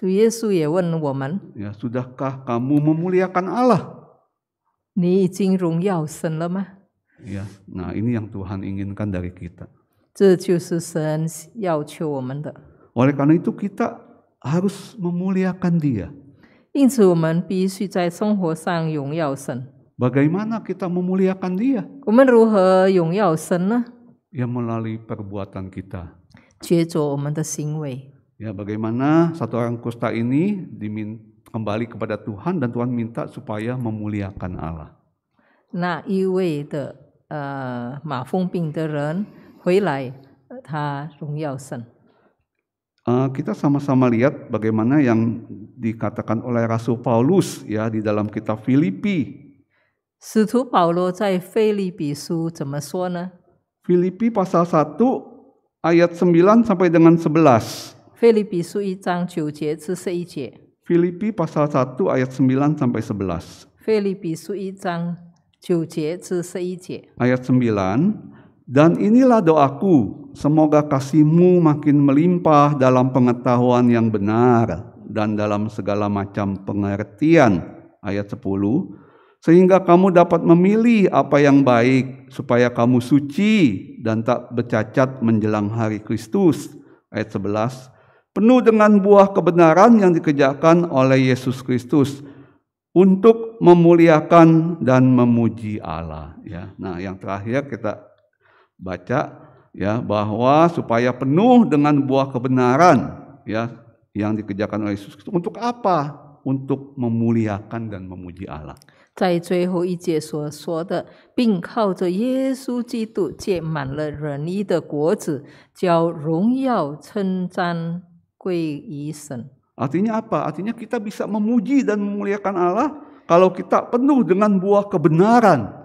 S2: Ya,
S1: sudahkah kamu memuliakan Allah? Ya, nah ini yang Tuhan inginkan dari kita. Oleh karena itu kita harus memuliakan Dia. Bagaimana
S2: kita memuliakan Dia?
S1: Ya melalui perbuatan kita,
S2: 藉着我们的行为，
S1: Ya, bagaimana satu orang kusta ini kembali kepada Tuhan dan Tuhan minta supaya memuliakan Allah. Nah, Uh, kita sama-sama lihat bagaimana yang dikatakan oleh Rasul Paulus ya di dalam kitab Filipi. Filipi pasal 1 ayat 9 sampai dengan 11.
S2: Filipi su yi jie zi
S1: Filipi pasal 1 ayat 9 sampai 11.
S2: Filipi su yi zang jie zi
S1: Ayat 9, dan inilah doaku, semoga kasihmu makin melimpah dalam pengetahuan yang benar dan dalam segala macam pengertian. Ayat 10, sehingga kamu dapat memilih apa yang baik supaya kamu suci dan tak bercacat menjelang hari Kristus ayat 11 penuh dengan buah kebenaran yang dikerjakan oleh Yesus Kristus untuk memuliakan dan memuji Allah ya. Nah, yang terakhir kita baca ya bahwa supaya penuh dengan buah kebenaran ya yang dikerjakan oleh Yesus Kristus untuk apa? Untuk memuliakan dan memuji Allah.
S2: 在最后一节所说的，并靠着耶稣基督结满了仁义的果子，叫荣耀称赞
S1: Artinya apa? Artinya kita bisa memuji dan memuliakan Allah kalau kita penuh dengan buah kebenaran.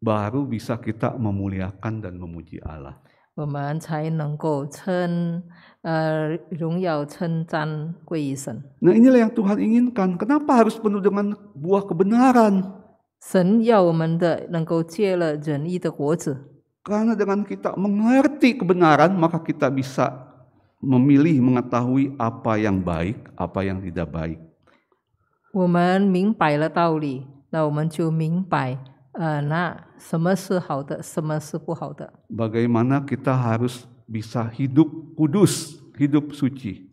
S1: baru bisa kita memuliakan dan memuji Allah.
S2: 我们才能够称呃荣耀称赞归于神。Nah inilah yang Tuhan inginkan. Kenapa harus penuh dengan buah kebenaran? 神要我们的能够结了仁义的果子。Karena dengan kita mengerti
S1: kebenaran, maka kita bisa memilih mengetahui apa yang baik, apa yang tidak baik.
S2: 我们明白了道理，那我们就明白
S1: Bagaimana kita harus bisa hidup kudus, hidup suci?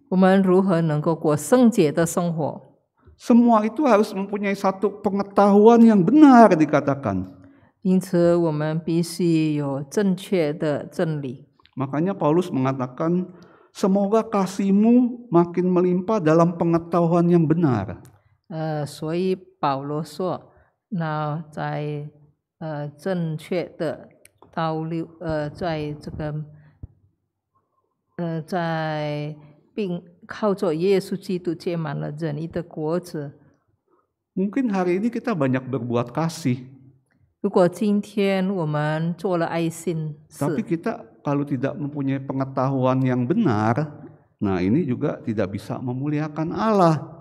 S2: Semua itu harus mempunyai satu pengetahuan yang benar dikatakan. 因此，我们必须有正确的真理。
S1: Makanya Paulus mengatakan, semoga
S2: kasihmu
S1: makin melimpah dalam pengetahuan yang benar.
S2: 所以保罗说, Mungkin hari
S1: ini kita banyak berbuat kasih. Tapi kita kalau tidak mempunyai pengetahuan yang benar, nah ini juga tidak bisa memuliakan
S2: Allah.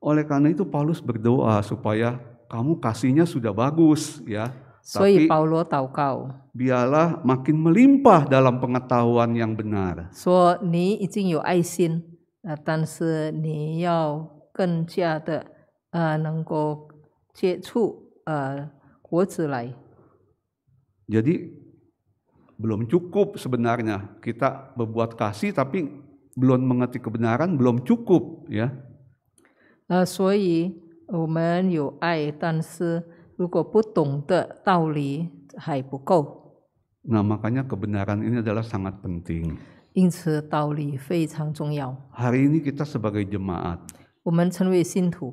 S1: Oleh karena itu Paulus berdoa supaya kamu kasihnya sudah bagus ya. Tapi biarlah makin melimpah dalam pengetahuan yang benar. Jadi belum cukup sebenarnya kita berbuat kasih tapi belum mengerti kebenaran belum cukup ya. Uh, Nah makanya kebenaran ini adalah sangat penting. hari ini kita sebagai jemaat.
S2: 我们成为信徒。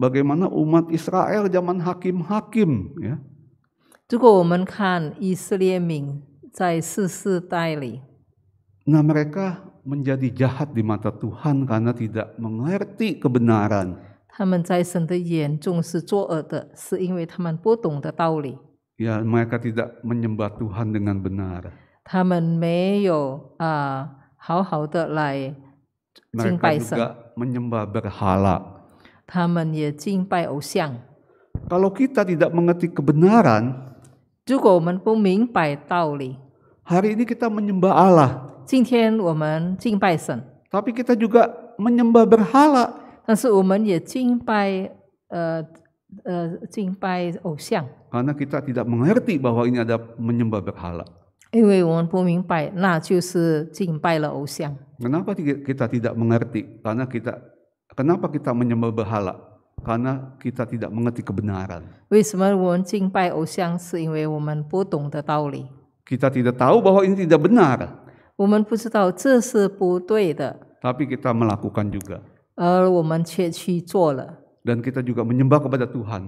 S1: bagaimana umat Israel zaman hakim-hakim ya. nah mereka menjadi jahat di mata Tuhan karena tidak mengerti kebenaran.
S2: Mereka Tuhan tidak
S1: Ya, mereka tidak menyembah Tuhan dengan benar.
S2: Mereka juga
S1: menyembah berhala.
S2: 他们也敬拜偶像。
S1: Kalau kita tidak mengerti kebenaran,
S2: 如果我们不明白道理，hari ini kita menyembah Allah. 今天我们敬拜神，tapi kita juga menyembah berhala. 但是我们也敬拜呃呃敬拜偶像。
S1: Karena kita tidak mengerti bahwa ini ada menyembah berhala.
S2: 因为我们不明白，那就是敬拜了偶像。
S1: Kenapa kita tidak mengerti? Karena kita Kenapa kita menyembah berhala? Karena kita tidak mengerti kebenaran. Kita tidak tahu bahwa ini tidak benar. Tapi kita melakukan juga. Dan kita juga menyembah kepada Tuhan.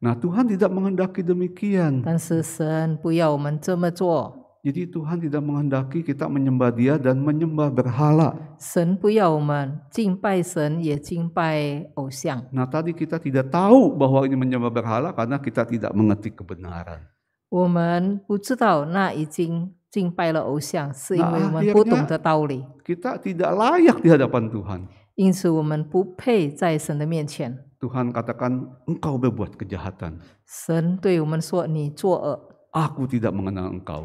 S2: Nah Tuhan tidak menghendaki demikian. 但是神不要我们这么做.
S1: Jadi Tuhan tidak menghendaki kita menyembah Dia dan menyembah berhala. Nah tadi kita tidak tahu bahwa ini menyembah berhala karena kita tidak mengetik kebenaran.
S2: Nah,
S1: kita tidak layak di hadapan Tuhan. Tuhan katakan, engkau berbuat kejahatan.
S2: E.
S1: aku tidak mengenal engkau.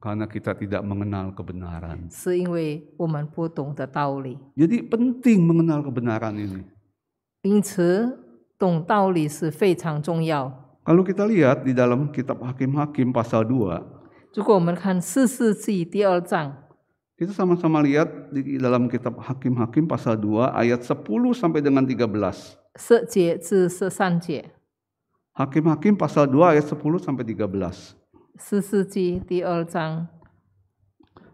S1: karena kita tidak mengenal kebenaran. Jadi penting mengenal kebenaran ini. Kalau kita lihat di dalam kitab Hakim-hakim pasal 2. kita sama-sama lihat di dalam kitab Hakim-hakim pasal 2 ayat 10 sampai dengan 13. Hakim-hakim pasal 2 ayat 10 sampai 13
S2: sesuci di olcang.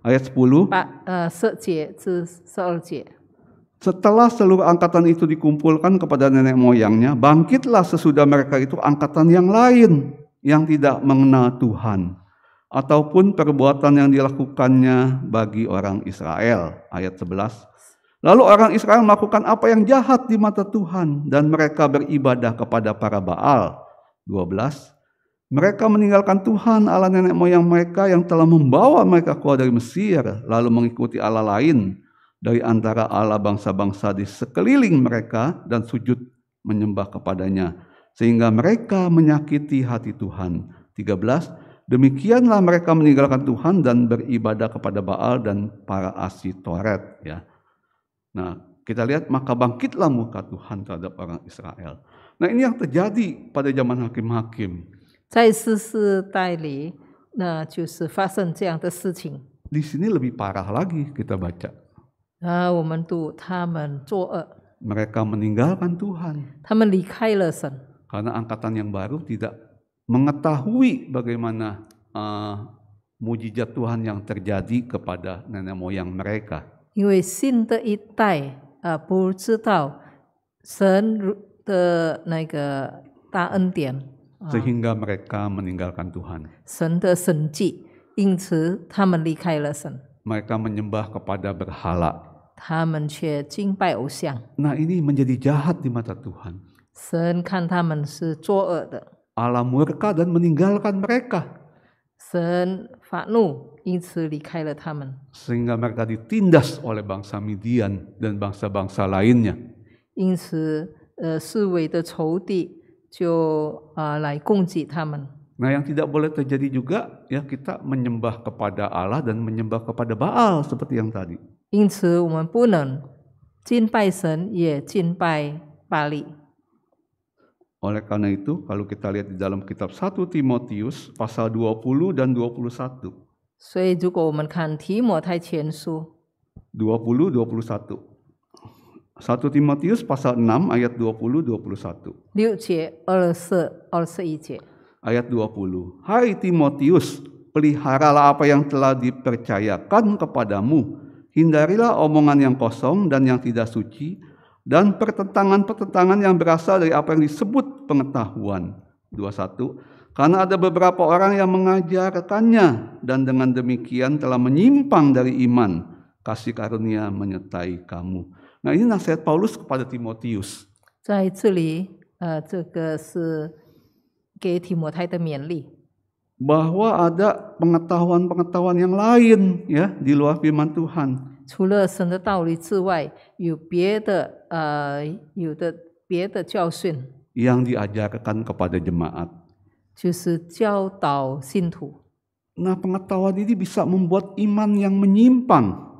S1: Ayat 10. Pak uh, Setelah seluruh angkatan itu dikumpulkan kepada nenek moyangnya, bangkitlah sesudah mereka itu angkatan yang lain yang tidak mengenal Tuhan ataupun perbuatan yang dilakukannya bagi orang Israel. Ayat 11. Lalu orang Israel melakukan apa yang jahat di mata Tuhan dan mereka beribadah kepada para Baal. 12. Mereka meninggalkan Tuhan Allah nenek moyang mereka yang telah membawa mereka keluar dari Mesir, lalu mengikuti Allah lain dari antara Allah bangsa-bangsa di sekeliling mereka dan sujud menyembah kepadanya, sehingga mereka menyakiti hati Tuhan. 13. Demikianlah mereka meninggalkan Tuhan dan beribadah kepada Baal dan para asitoret. Ya. Nah, kita lihat maka bangkitlah muka Tuhan terhadap orang Israel. Nah ini yang terjadi pada zaman hakim-hakim.
S2: 在世世代里，那就是发生这样的事情。
S1: Di sini lebih parah lagi kita baca.
S2: 啊，我们读他们作恶
S1: ，Mereka meninggalkan
S2: Tuhan 他们离开了神
S1: ，karena angkatan yang baru tidak mengetahui bagaimana eh, mujizat Tuhan yang terjadi kepada nenek moyang mereka.
S2: 因为新的一代啊不知道神如的那个大恩典，
S1: sehingga mereka meninggalkan Tuhan. mereka menyembah kepada berhala. Nah ini menjadi jahat di mata Tuhan. Allah murka
S2: dan meninggalkan mereka.
S1: Sehingga mereka ditindas oleh bangsa Midian dan bangsa-bangsa lainnya.
S2: 就啊、呃、来供给他们。
S1: Nah, yang tidak boleh terjadi juga ya kita menyembah kepada Allah dan menyembah kepada Baal seperti yang tadi.
S2: 因此，我们不能敬拜神，也敬拜巴利。
S1: Oleh karena itu, kalau kita lihat di dalam kitab 1 Timotius pasal 20 dan 21.
S2: 所以，如果我们看提摩太前书
S1: ，20 21 1 Timotius pasal 6 ayat 20 21. ayat 20. Hai Timotius, peliharalah apa yang telah dipercayakan kepadamu. Hindarilah omongan yang kosong dan yang tidak suci dan pertentangan-pertentangan yang berasal dari apa yang disebut pengetahuan. 21. Karena ada beberapa orang yang mengajarkannya dan dengan demikian telah menyimpang dari iman. Kasih karunia menyertai kamu. Nah ini nasihat Paulus kepada Timotius.
S2: Di sini,
S1: bahwa ada pengetahuan-pengetahuan yang lain ya di luar firman Tuhan. Yang diajarkan kepada jemaat.
S2: Nah, pengetahuan ini bisa membuat iman yang menyimpang.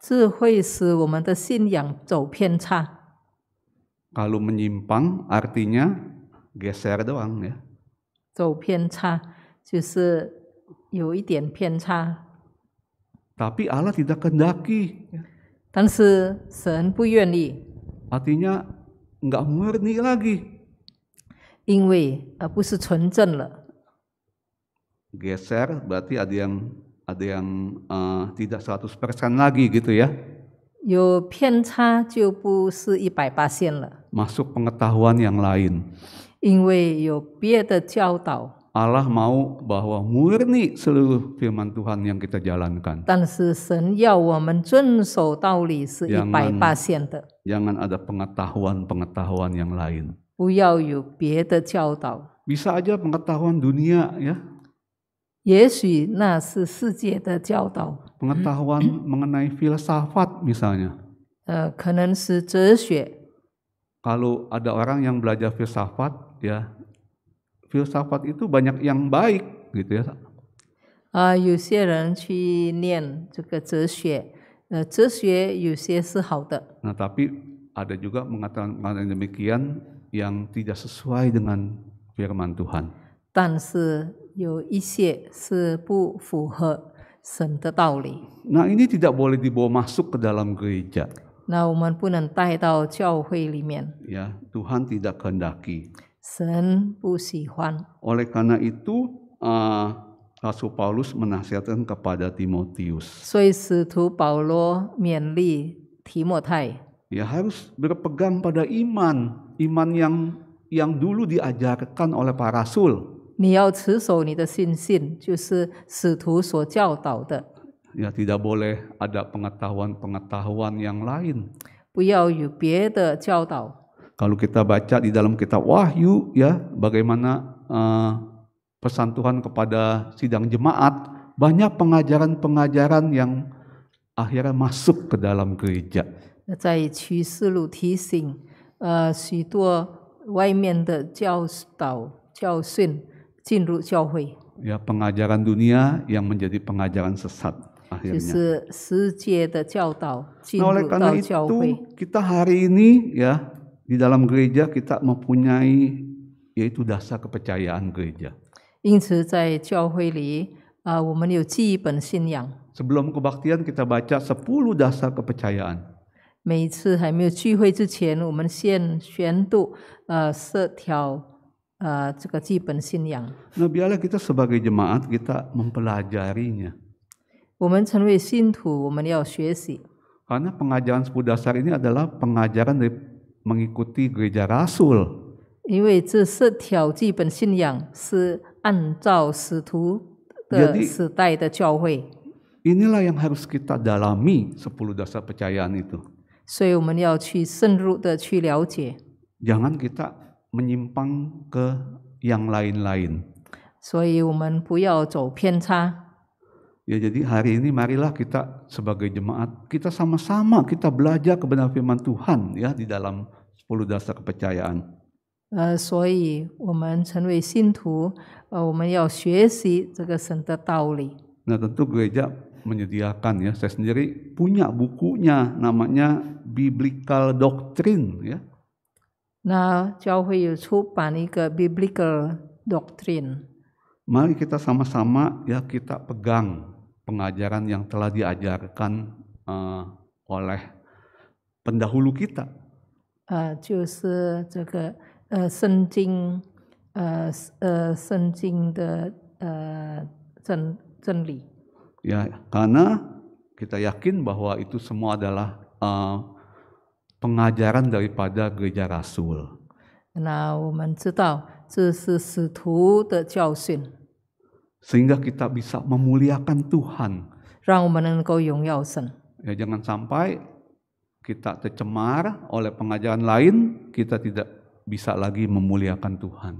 S2: 智慧使我们的信仰走偏差。
S1: Kalau menyimpang artinya geser doang ya.
S2: 走偏差就是有一点偏差。
S1: Tapi Allah tidak kehendaki.
S2: 但是神不愿意。Artinya
S1: nggak murni
S2: lagi. 因为而不是纯正了。
S1: Geser berarti ada yang ada yang uh, tidak 100% lagi gitu ya. Masuk pengetahuan yang lain. Allah mau bahwa murni seluruh firman Tuhan yang kita jalankan. jangan ada pengetahuan-pengetahuan yang lain. Bisa aja pengetahuan dunia ya.
S2: 也许那是世界的教导。
S1: Pengetahuan hmm? mengenai filsafat misalnya.
S2: 呃，可能是哲学。
S1: Kalau eh, ada orang yang belajar filsafat, ya filsafat itu banyak yang baik gitu ya.
S2: 啊、呃，有些人去念这个哲学，呃，哲学有些是好的。
S1: Nah, tapi ada juga mengatakan, mengatakan demikian yang tidak sesuai dengan firman Tuhan.
S2: 但是有一些是不符合神的道理。
S1: Nah ini tidak boleh dibawa masuk ke dalam gereja. Nah, Ya, Tuhan tidak kehendaki. Oleh karena itu, uh, Rasul Paulus menasihatkan kepada Timotius. Ya harus berpegang pada iman, iman yang yang dulu diajarkan oleh para rasul.
S2: 你要持守你的信心，就是使徒所教导的。
S1: Ya tidak boleh ada pengetahuan-pengetahuan yang lain.
S2: 不要有别的教导。
S1: Kalau kita baca di dalam kitab Wahyu ya, bagaimana eh, pesan Tuhan kepada sidang jemaat, banyak pengajaran-pengajaran yang akhirnya masuk ke dalam gereja.
S2: 在启示录提醒，呃，许多外面的教导教训。
S1: ya pengajaran dunia yang menjadi pengajaran sesat akhirnya.
S2: Nah, oleh karena itu kita hari ini
S1: ya di dalam gereja kita mempunyai yaitu dasar kepercayaan gereja. Sebelum kebaktian kita baca 10 dasar kepercayaan.
S2: 每次还没有聚会之前，我们先宣读呃四条呃，这个基本信仰。
S1: 那 eh, biarlah kita sebagai jemaat kita mempelajarinya. Karena pengajaran sepuluh dasar ini adalah pengajaran dari mengikuti gereja Rasul.
S2: 因为这四条基本信仰是按照使徒的时代的教会。
S1: Inilah yang harus kita dalami sepuluh dasar percayaan itu.
S2: 所以我们要去深入的去了解。
S1: Jangan kita menyimpang ke yang lain-lain. Ya jadi hari ini marilah kita sebagai jemaat kita sama-sama kita belajar kebenaran firman Tuhan ya di dalam 10 dasar kepercayaan. Nah tentu gereja menyediakan ya saya sendiri punya bukunya namanya biblical doctrine ya
S2: 那教会有出版一个 biblical doctrine。
S1: Mari kita sama-sama ya kita pegang pengajaran yang telah diajarkan uh, oleh pendahulu kita.
S2: Uh, 就是这个呃圣经呃呃圣经的呃真真理。
S1: Ya, karena kita yakin bahwa itu semua adalah uh, pengajaran daripada gereja rasul. Sehingga kita bisa memuliakan Tuhan. Ya, jangan sampai kita tercemar oleh pengajaran lain, kita tidak bisa lagi memuliakan Tuhan.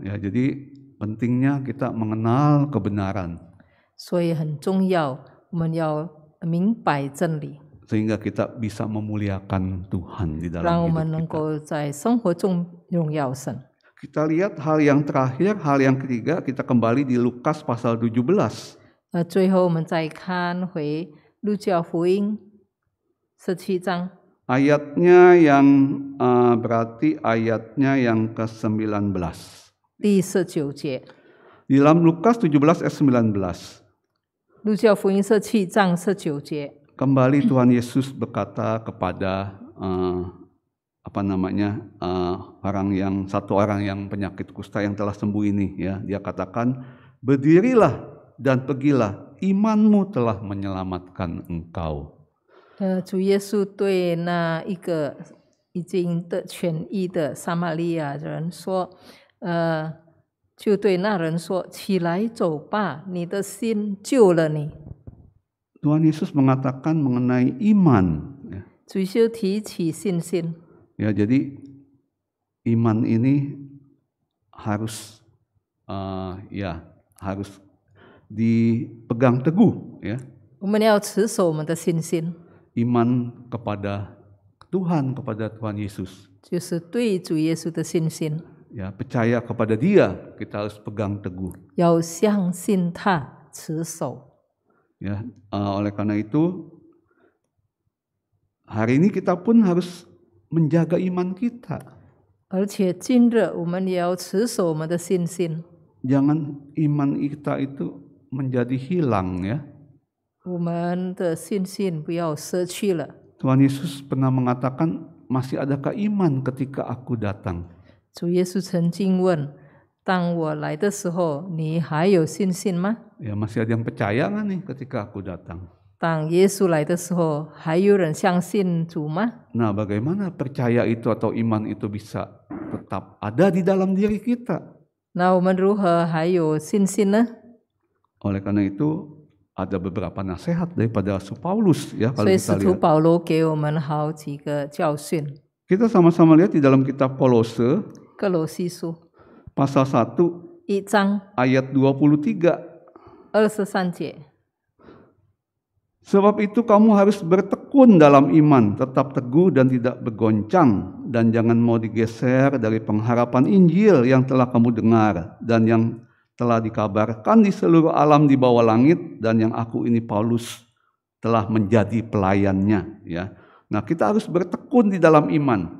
S1: Ya, jadi pentingnya kita mengenal kebenaran.
S2: 所以很重要，我们要明白真理。
S1: sehingga kita bisa memuliakan Tuhan di dalam
S2: hidup kita.
S1: Kita lihat hal yang terakhir, hal yang ketiga, kita kembali di Lukas pasal 17. Ayatnya yang uh, berarti ayatnya yang ke-19.
S2: Di 19
S1: Di dalam Lukas 17 ayat 19.
S2: Kembali
S1: Tuhan Yesus berkata kepada uh, apa namanya uh, orang yang satu orang yang penyakit kusta yang telah sembuh ini ya dia katakan berdirilah dan pergilah imanmu telah menyelamatkan engkau.
S2: Uh, eh, 主耶稣对那一个已经得痊愈的撒玛利亚人说，呃，就对那人说：“起来走吧，你的心救了你。”
S1: Tuhan Yesus mengatakan mengenai iman. Ya. jadi iman ini harus eh, ya harus dipegang teguh ya. Iman kepada Tuhan kepada Tuhan Yesus ya percaya kepada Dia, kita harus pegang teguh. Ya, uh, eh, oleh karena itu hari ini kita pun harus menjaga iman kita. Jangan iman kita itu menjadi hilang ya. Tuhan Yesus pernah mengatakan, masih adakah iman ketika aku datang?
S2: 主耶稣曾经问：“当我来的时候，你还有信心吗？”
S1: Ya masih ada yang percaya nggak nih ketika aku datang?
S2: 当耶稣来的时候，还有人相信主吗
S1: ？Nah, bagaimana percaya itu atau iman itu bisa tetap ada di dalam diri kita? Oleh karena itu ada beberapa nasihat daripada Rasul Paulus ya kalau 所以 kita 使徒 lihat. Kita sama sama-sama lihat di dalam kitab Kolose
S2: Kolosisu pasal 1 Icang
S1: ayat 23
S2: Elsesancie
S1: Sebab itu kamu harus bertekun dalam iman, tetap teguh dan tidak bergoncang dan jangan mau digeser dari pengharapan Injil yang telah kamu dengar dan yang telah dikabarkan di seluruh alam di bawah langit dan yang aku ini Paulus telah menjadi pelayannya ya. Nah, kita harus bertekun di dalam iman.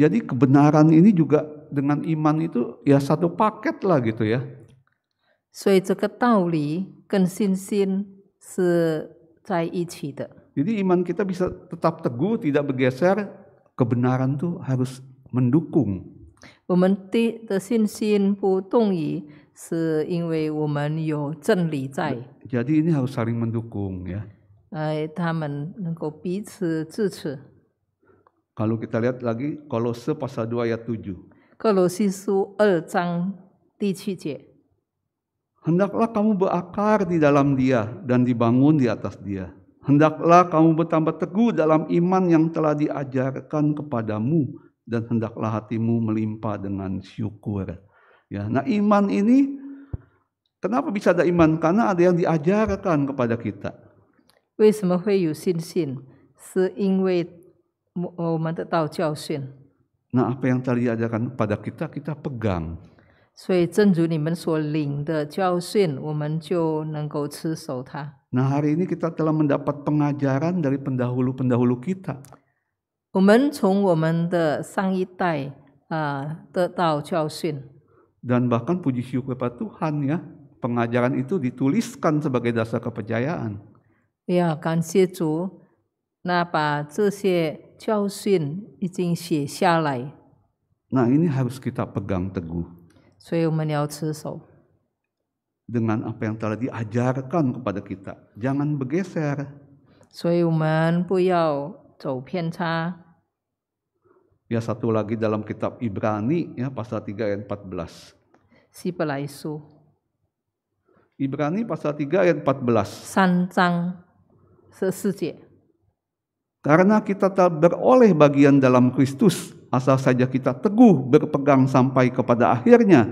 S1: Jadi kebenaran ini juga dengan iman itu ya satu
S2: paket lah gitu ya. Kan
S1: Jadi iman kita bisa tetap teguh, tidak bergeser. Kebenaran tuh harus mendukung. Jadi ini harus saling mendukung ya. Kalau kita lihat lagi Kolose pasal 2 ayat 7.
S2: Kolose 2 ayat 7
S1: Hendaklah kamu berakar di dalam dia dan dibangun di atas dia. Hendaklah kamu bertambah teguh dalam iman yang telah diajarkan kepadamu dan hendaklah hatimu melimpah dengan syukur. Ya, nah iman ini kenapa bisa ada iman? Karena ada yang diajarkan kepada kita.
S2: 为什么会有信心？是因为 Oh, nah
S1: apa yang tadi diajarkan pada kita, kita pegang. Nah hari ini kita telah mendapat pengajaran dari pendahulu-pendahulu kita.
S2: 我们从我们的上一代啊得到教训。
S1: Dan bahkan puji syukur kepada Tuhan ya, pengajaran itu dituliskan sebagai dasar kepercayaan.
S2: Ya, 感谢主，那把这些 Nah
S1: ini harus kita pegang teguh.
S2: 所以我们要持守。
S1: Dengan apa yang telah diajarkan kepada kita, jangan bergeser.
S2: 所以我们不要走偏差。
S1: Ya satu lagi dalam kitab Ibrani ya pasal 3 ayat 14.
S2: Si pelaisu.
S1: Ibrani pasal 3 ayat 14.
S2: Sanjang 十四节。
S1: karena kita tak beroleh bagian dalam Kristus, asal saja kita teguh berpegang sampai kepada akhirnya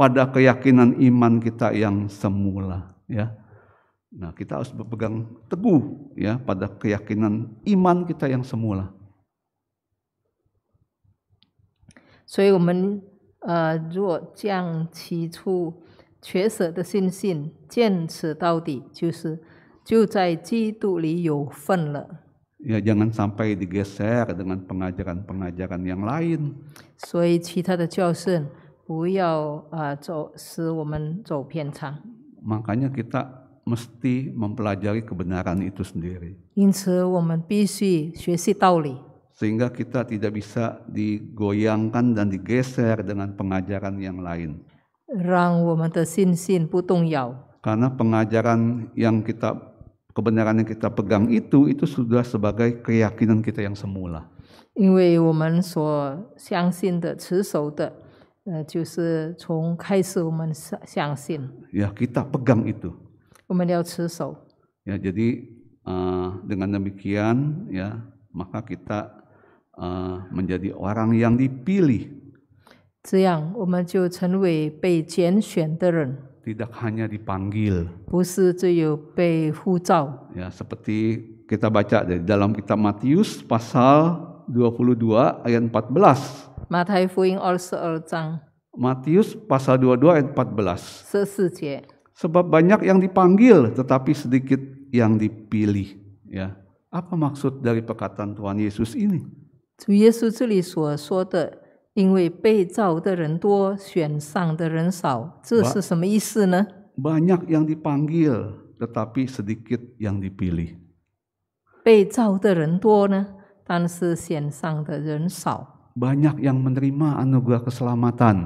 S1: pada keyakinan iman kita yang semula. Ya. Nah, kita harus berpegang teguh ya pada keyakinan iman kita yang semula.
S2: Jadi, kita kita harus berpegang teguh pada keyakinan iman yang semula
S1: ya jangan sampai digeser dengan pengajaran-pengajaran yang lain. Makanya kita mesti mempelajari kebenaran itu sendiri. Sehingga kita tidak bisa digoyangkan dan digeser dengan pengajaran yang lain. Karena pengajaran yang kita kebenaran yang kita pegang itu itu sudah sebagai keyakinan kita yang semula. Ya, kita pegang itu. Ya, jadi uh, dengan demikian ya maka kita uh, menjadi orang yang dipilih.
S2: 这样我们就成为被拣选的人。
S1: tidak hanya dipanggil. Ya, seperti kita baca dari dalam kitab Matius pasal 22 ayat 14.
S2: 马太福音
S1: Matius pasal 22 ayat 14. Sebab banyak yang dipanggil tetapi sedikit yang dipilih, ya. Apa maksud dari perkataan Tuhan Yesus ini?
S2: 主耶稣这里所说的 banyak
S1: yang dipanggil, tetapi sedikit yang dipilih. yang menerima anugerah keselamatan.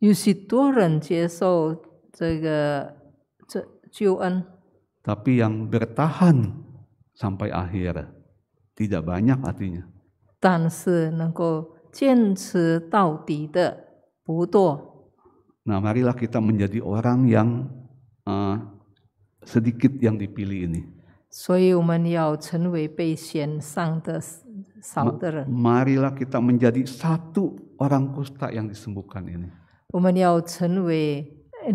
S2: 有许多人接受这个这救恩。
S1: Tapi yang bertahan sampai akhir tidak banyak artinya.
S2: 但是能够。坚持到底的，不堕。
S1: Nah, marilah kita menjadi orang yang eh, sedikit yang dipilih ini.
S2: 所以我们要成为被选上的少的人。
S1: Ma kita menjadi satu orang kusta yang disembuhkan ini.
S2: 我们要成为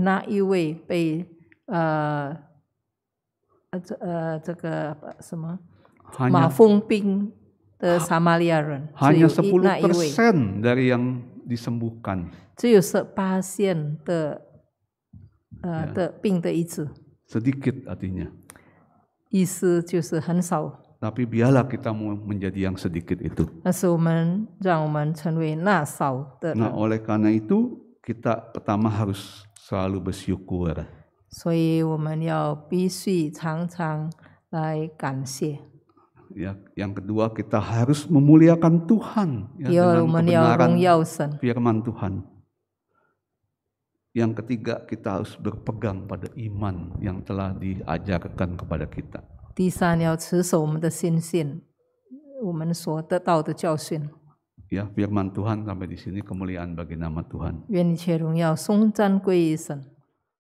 S2: 那一位被呃呃这呃这个什么马蜂病 hanya sepuluh persen
S1: dari yang disembuhkan.
S2: 只有十八线的呃、yeah. Uh, ya.
S1: sedikit artinya. Tapi biarlah kita mau menjadi yang sedikit itu.
S2: itu. Nah,
S1: oleh karena itu kita pertama harus selalu bersyukur.
S2: bersyukur.
S1: Ya, yang kedua kita harus memuliakan Tuhan ya, ya dengan ya kebenaran ya firman Tuhan. Yang ketiga kita harus berpegang pada iman yang telah diajarkan kepada kita. ya firman Tuhan sampai di sini kemuliaan bagi nama Tuhan.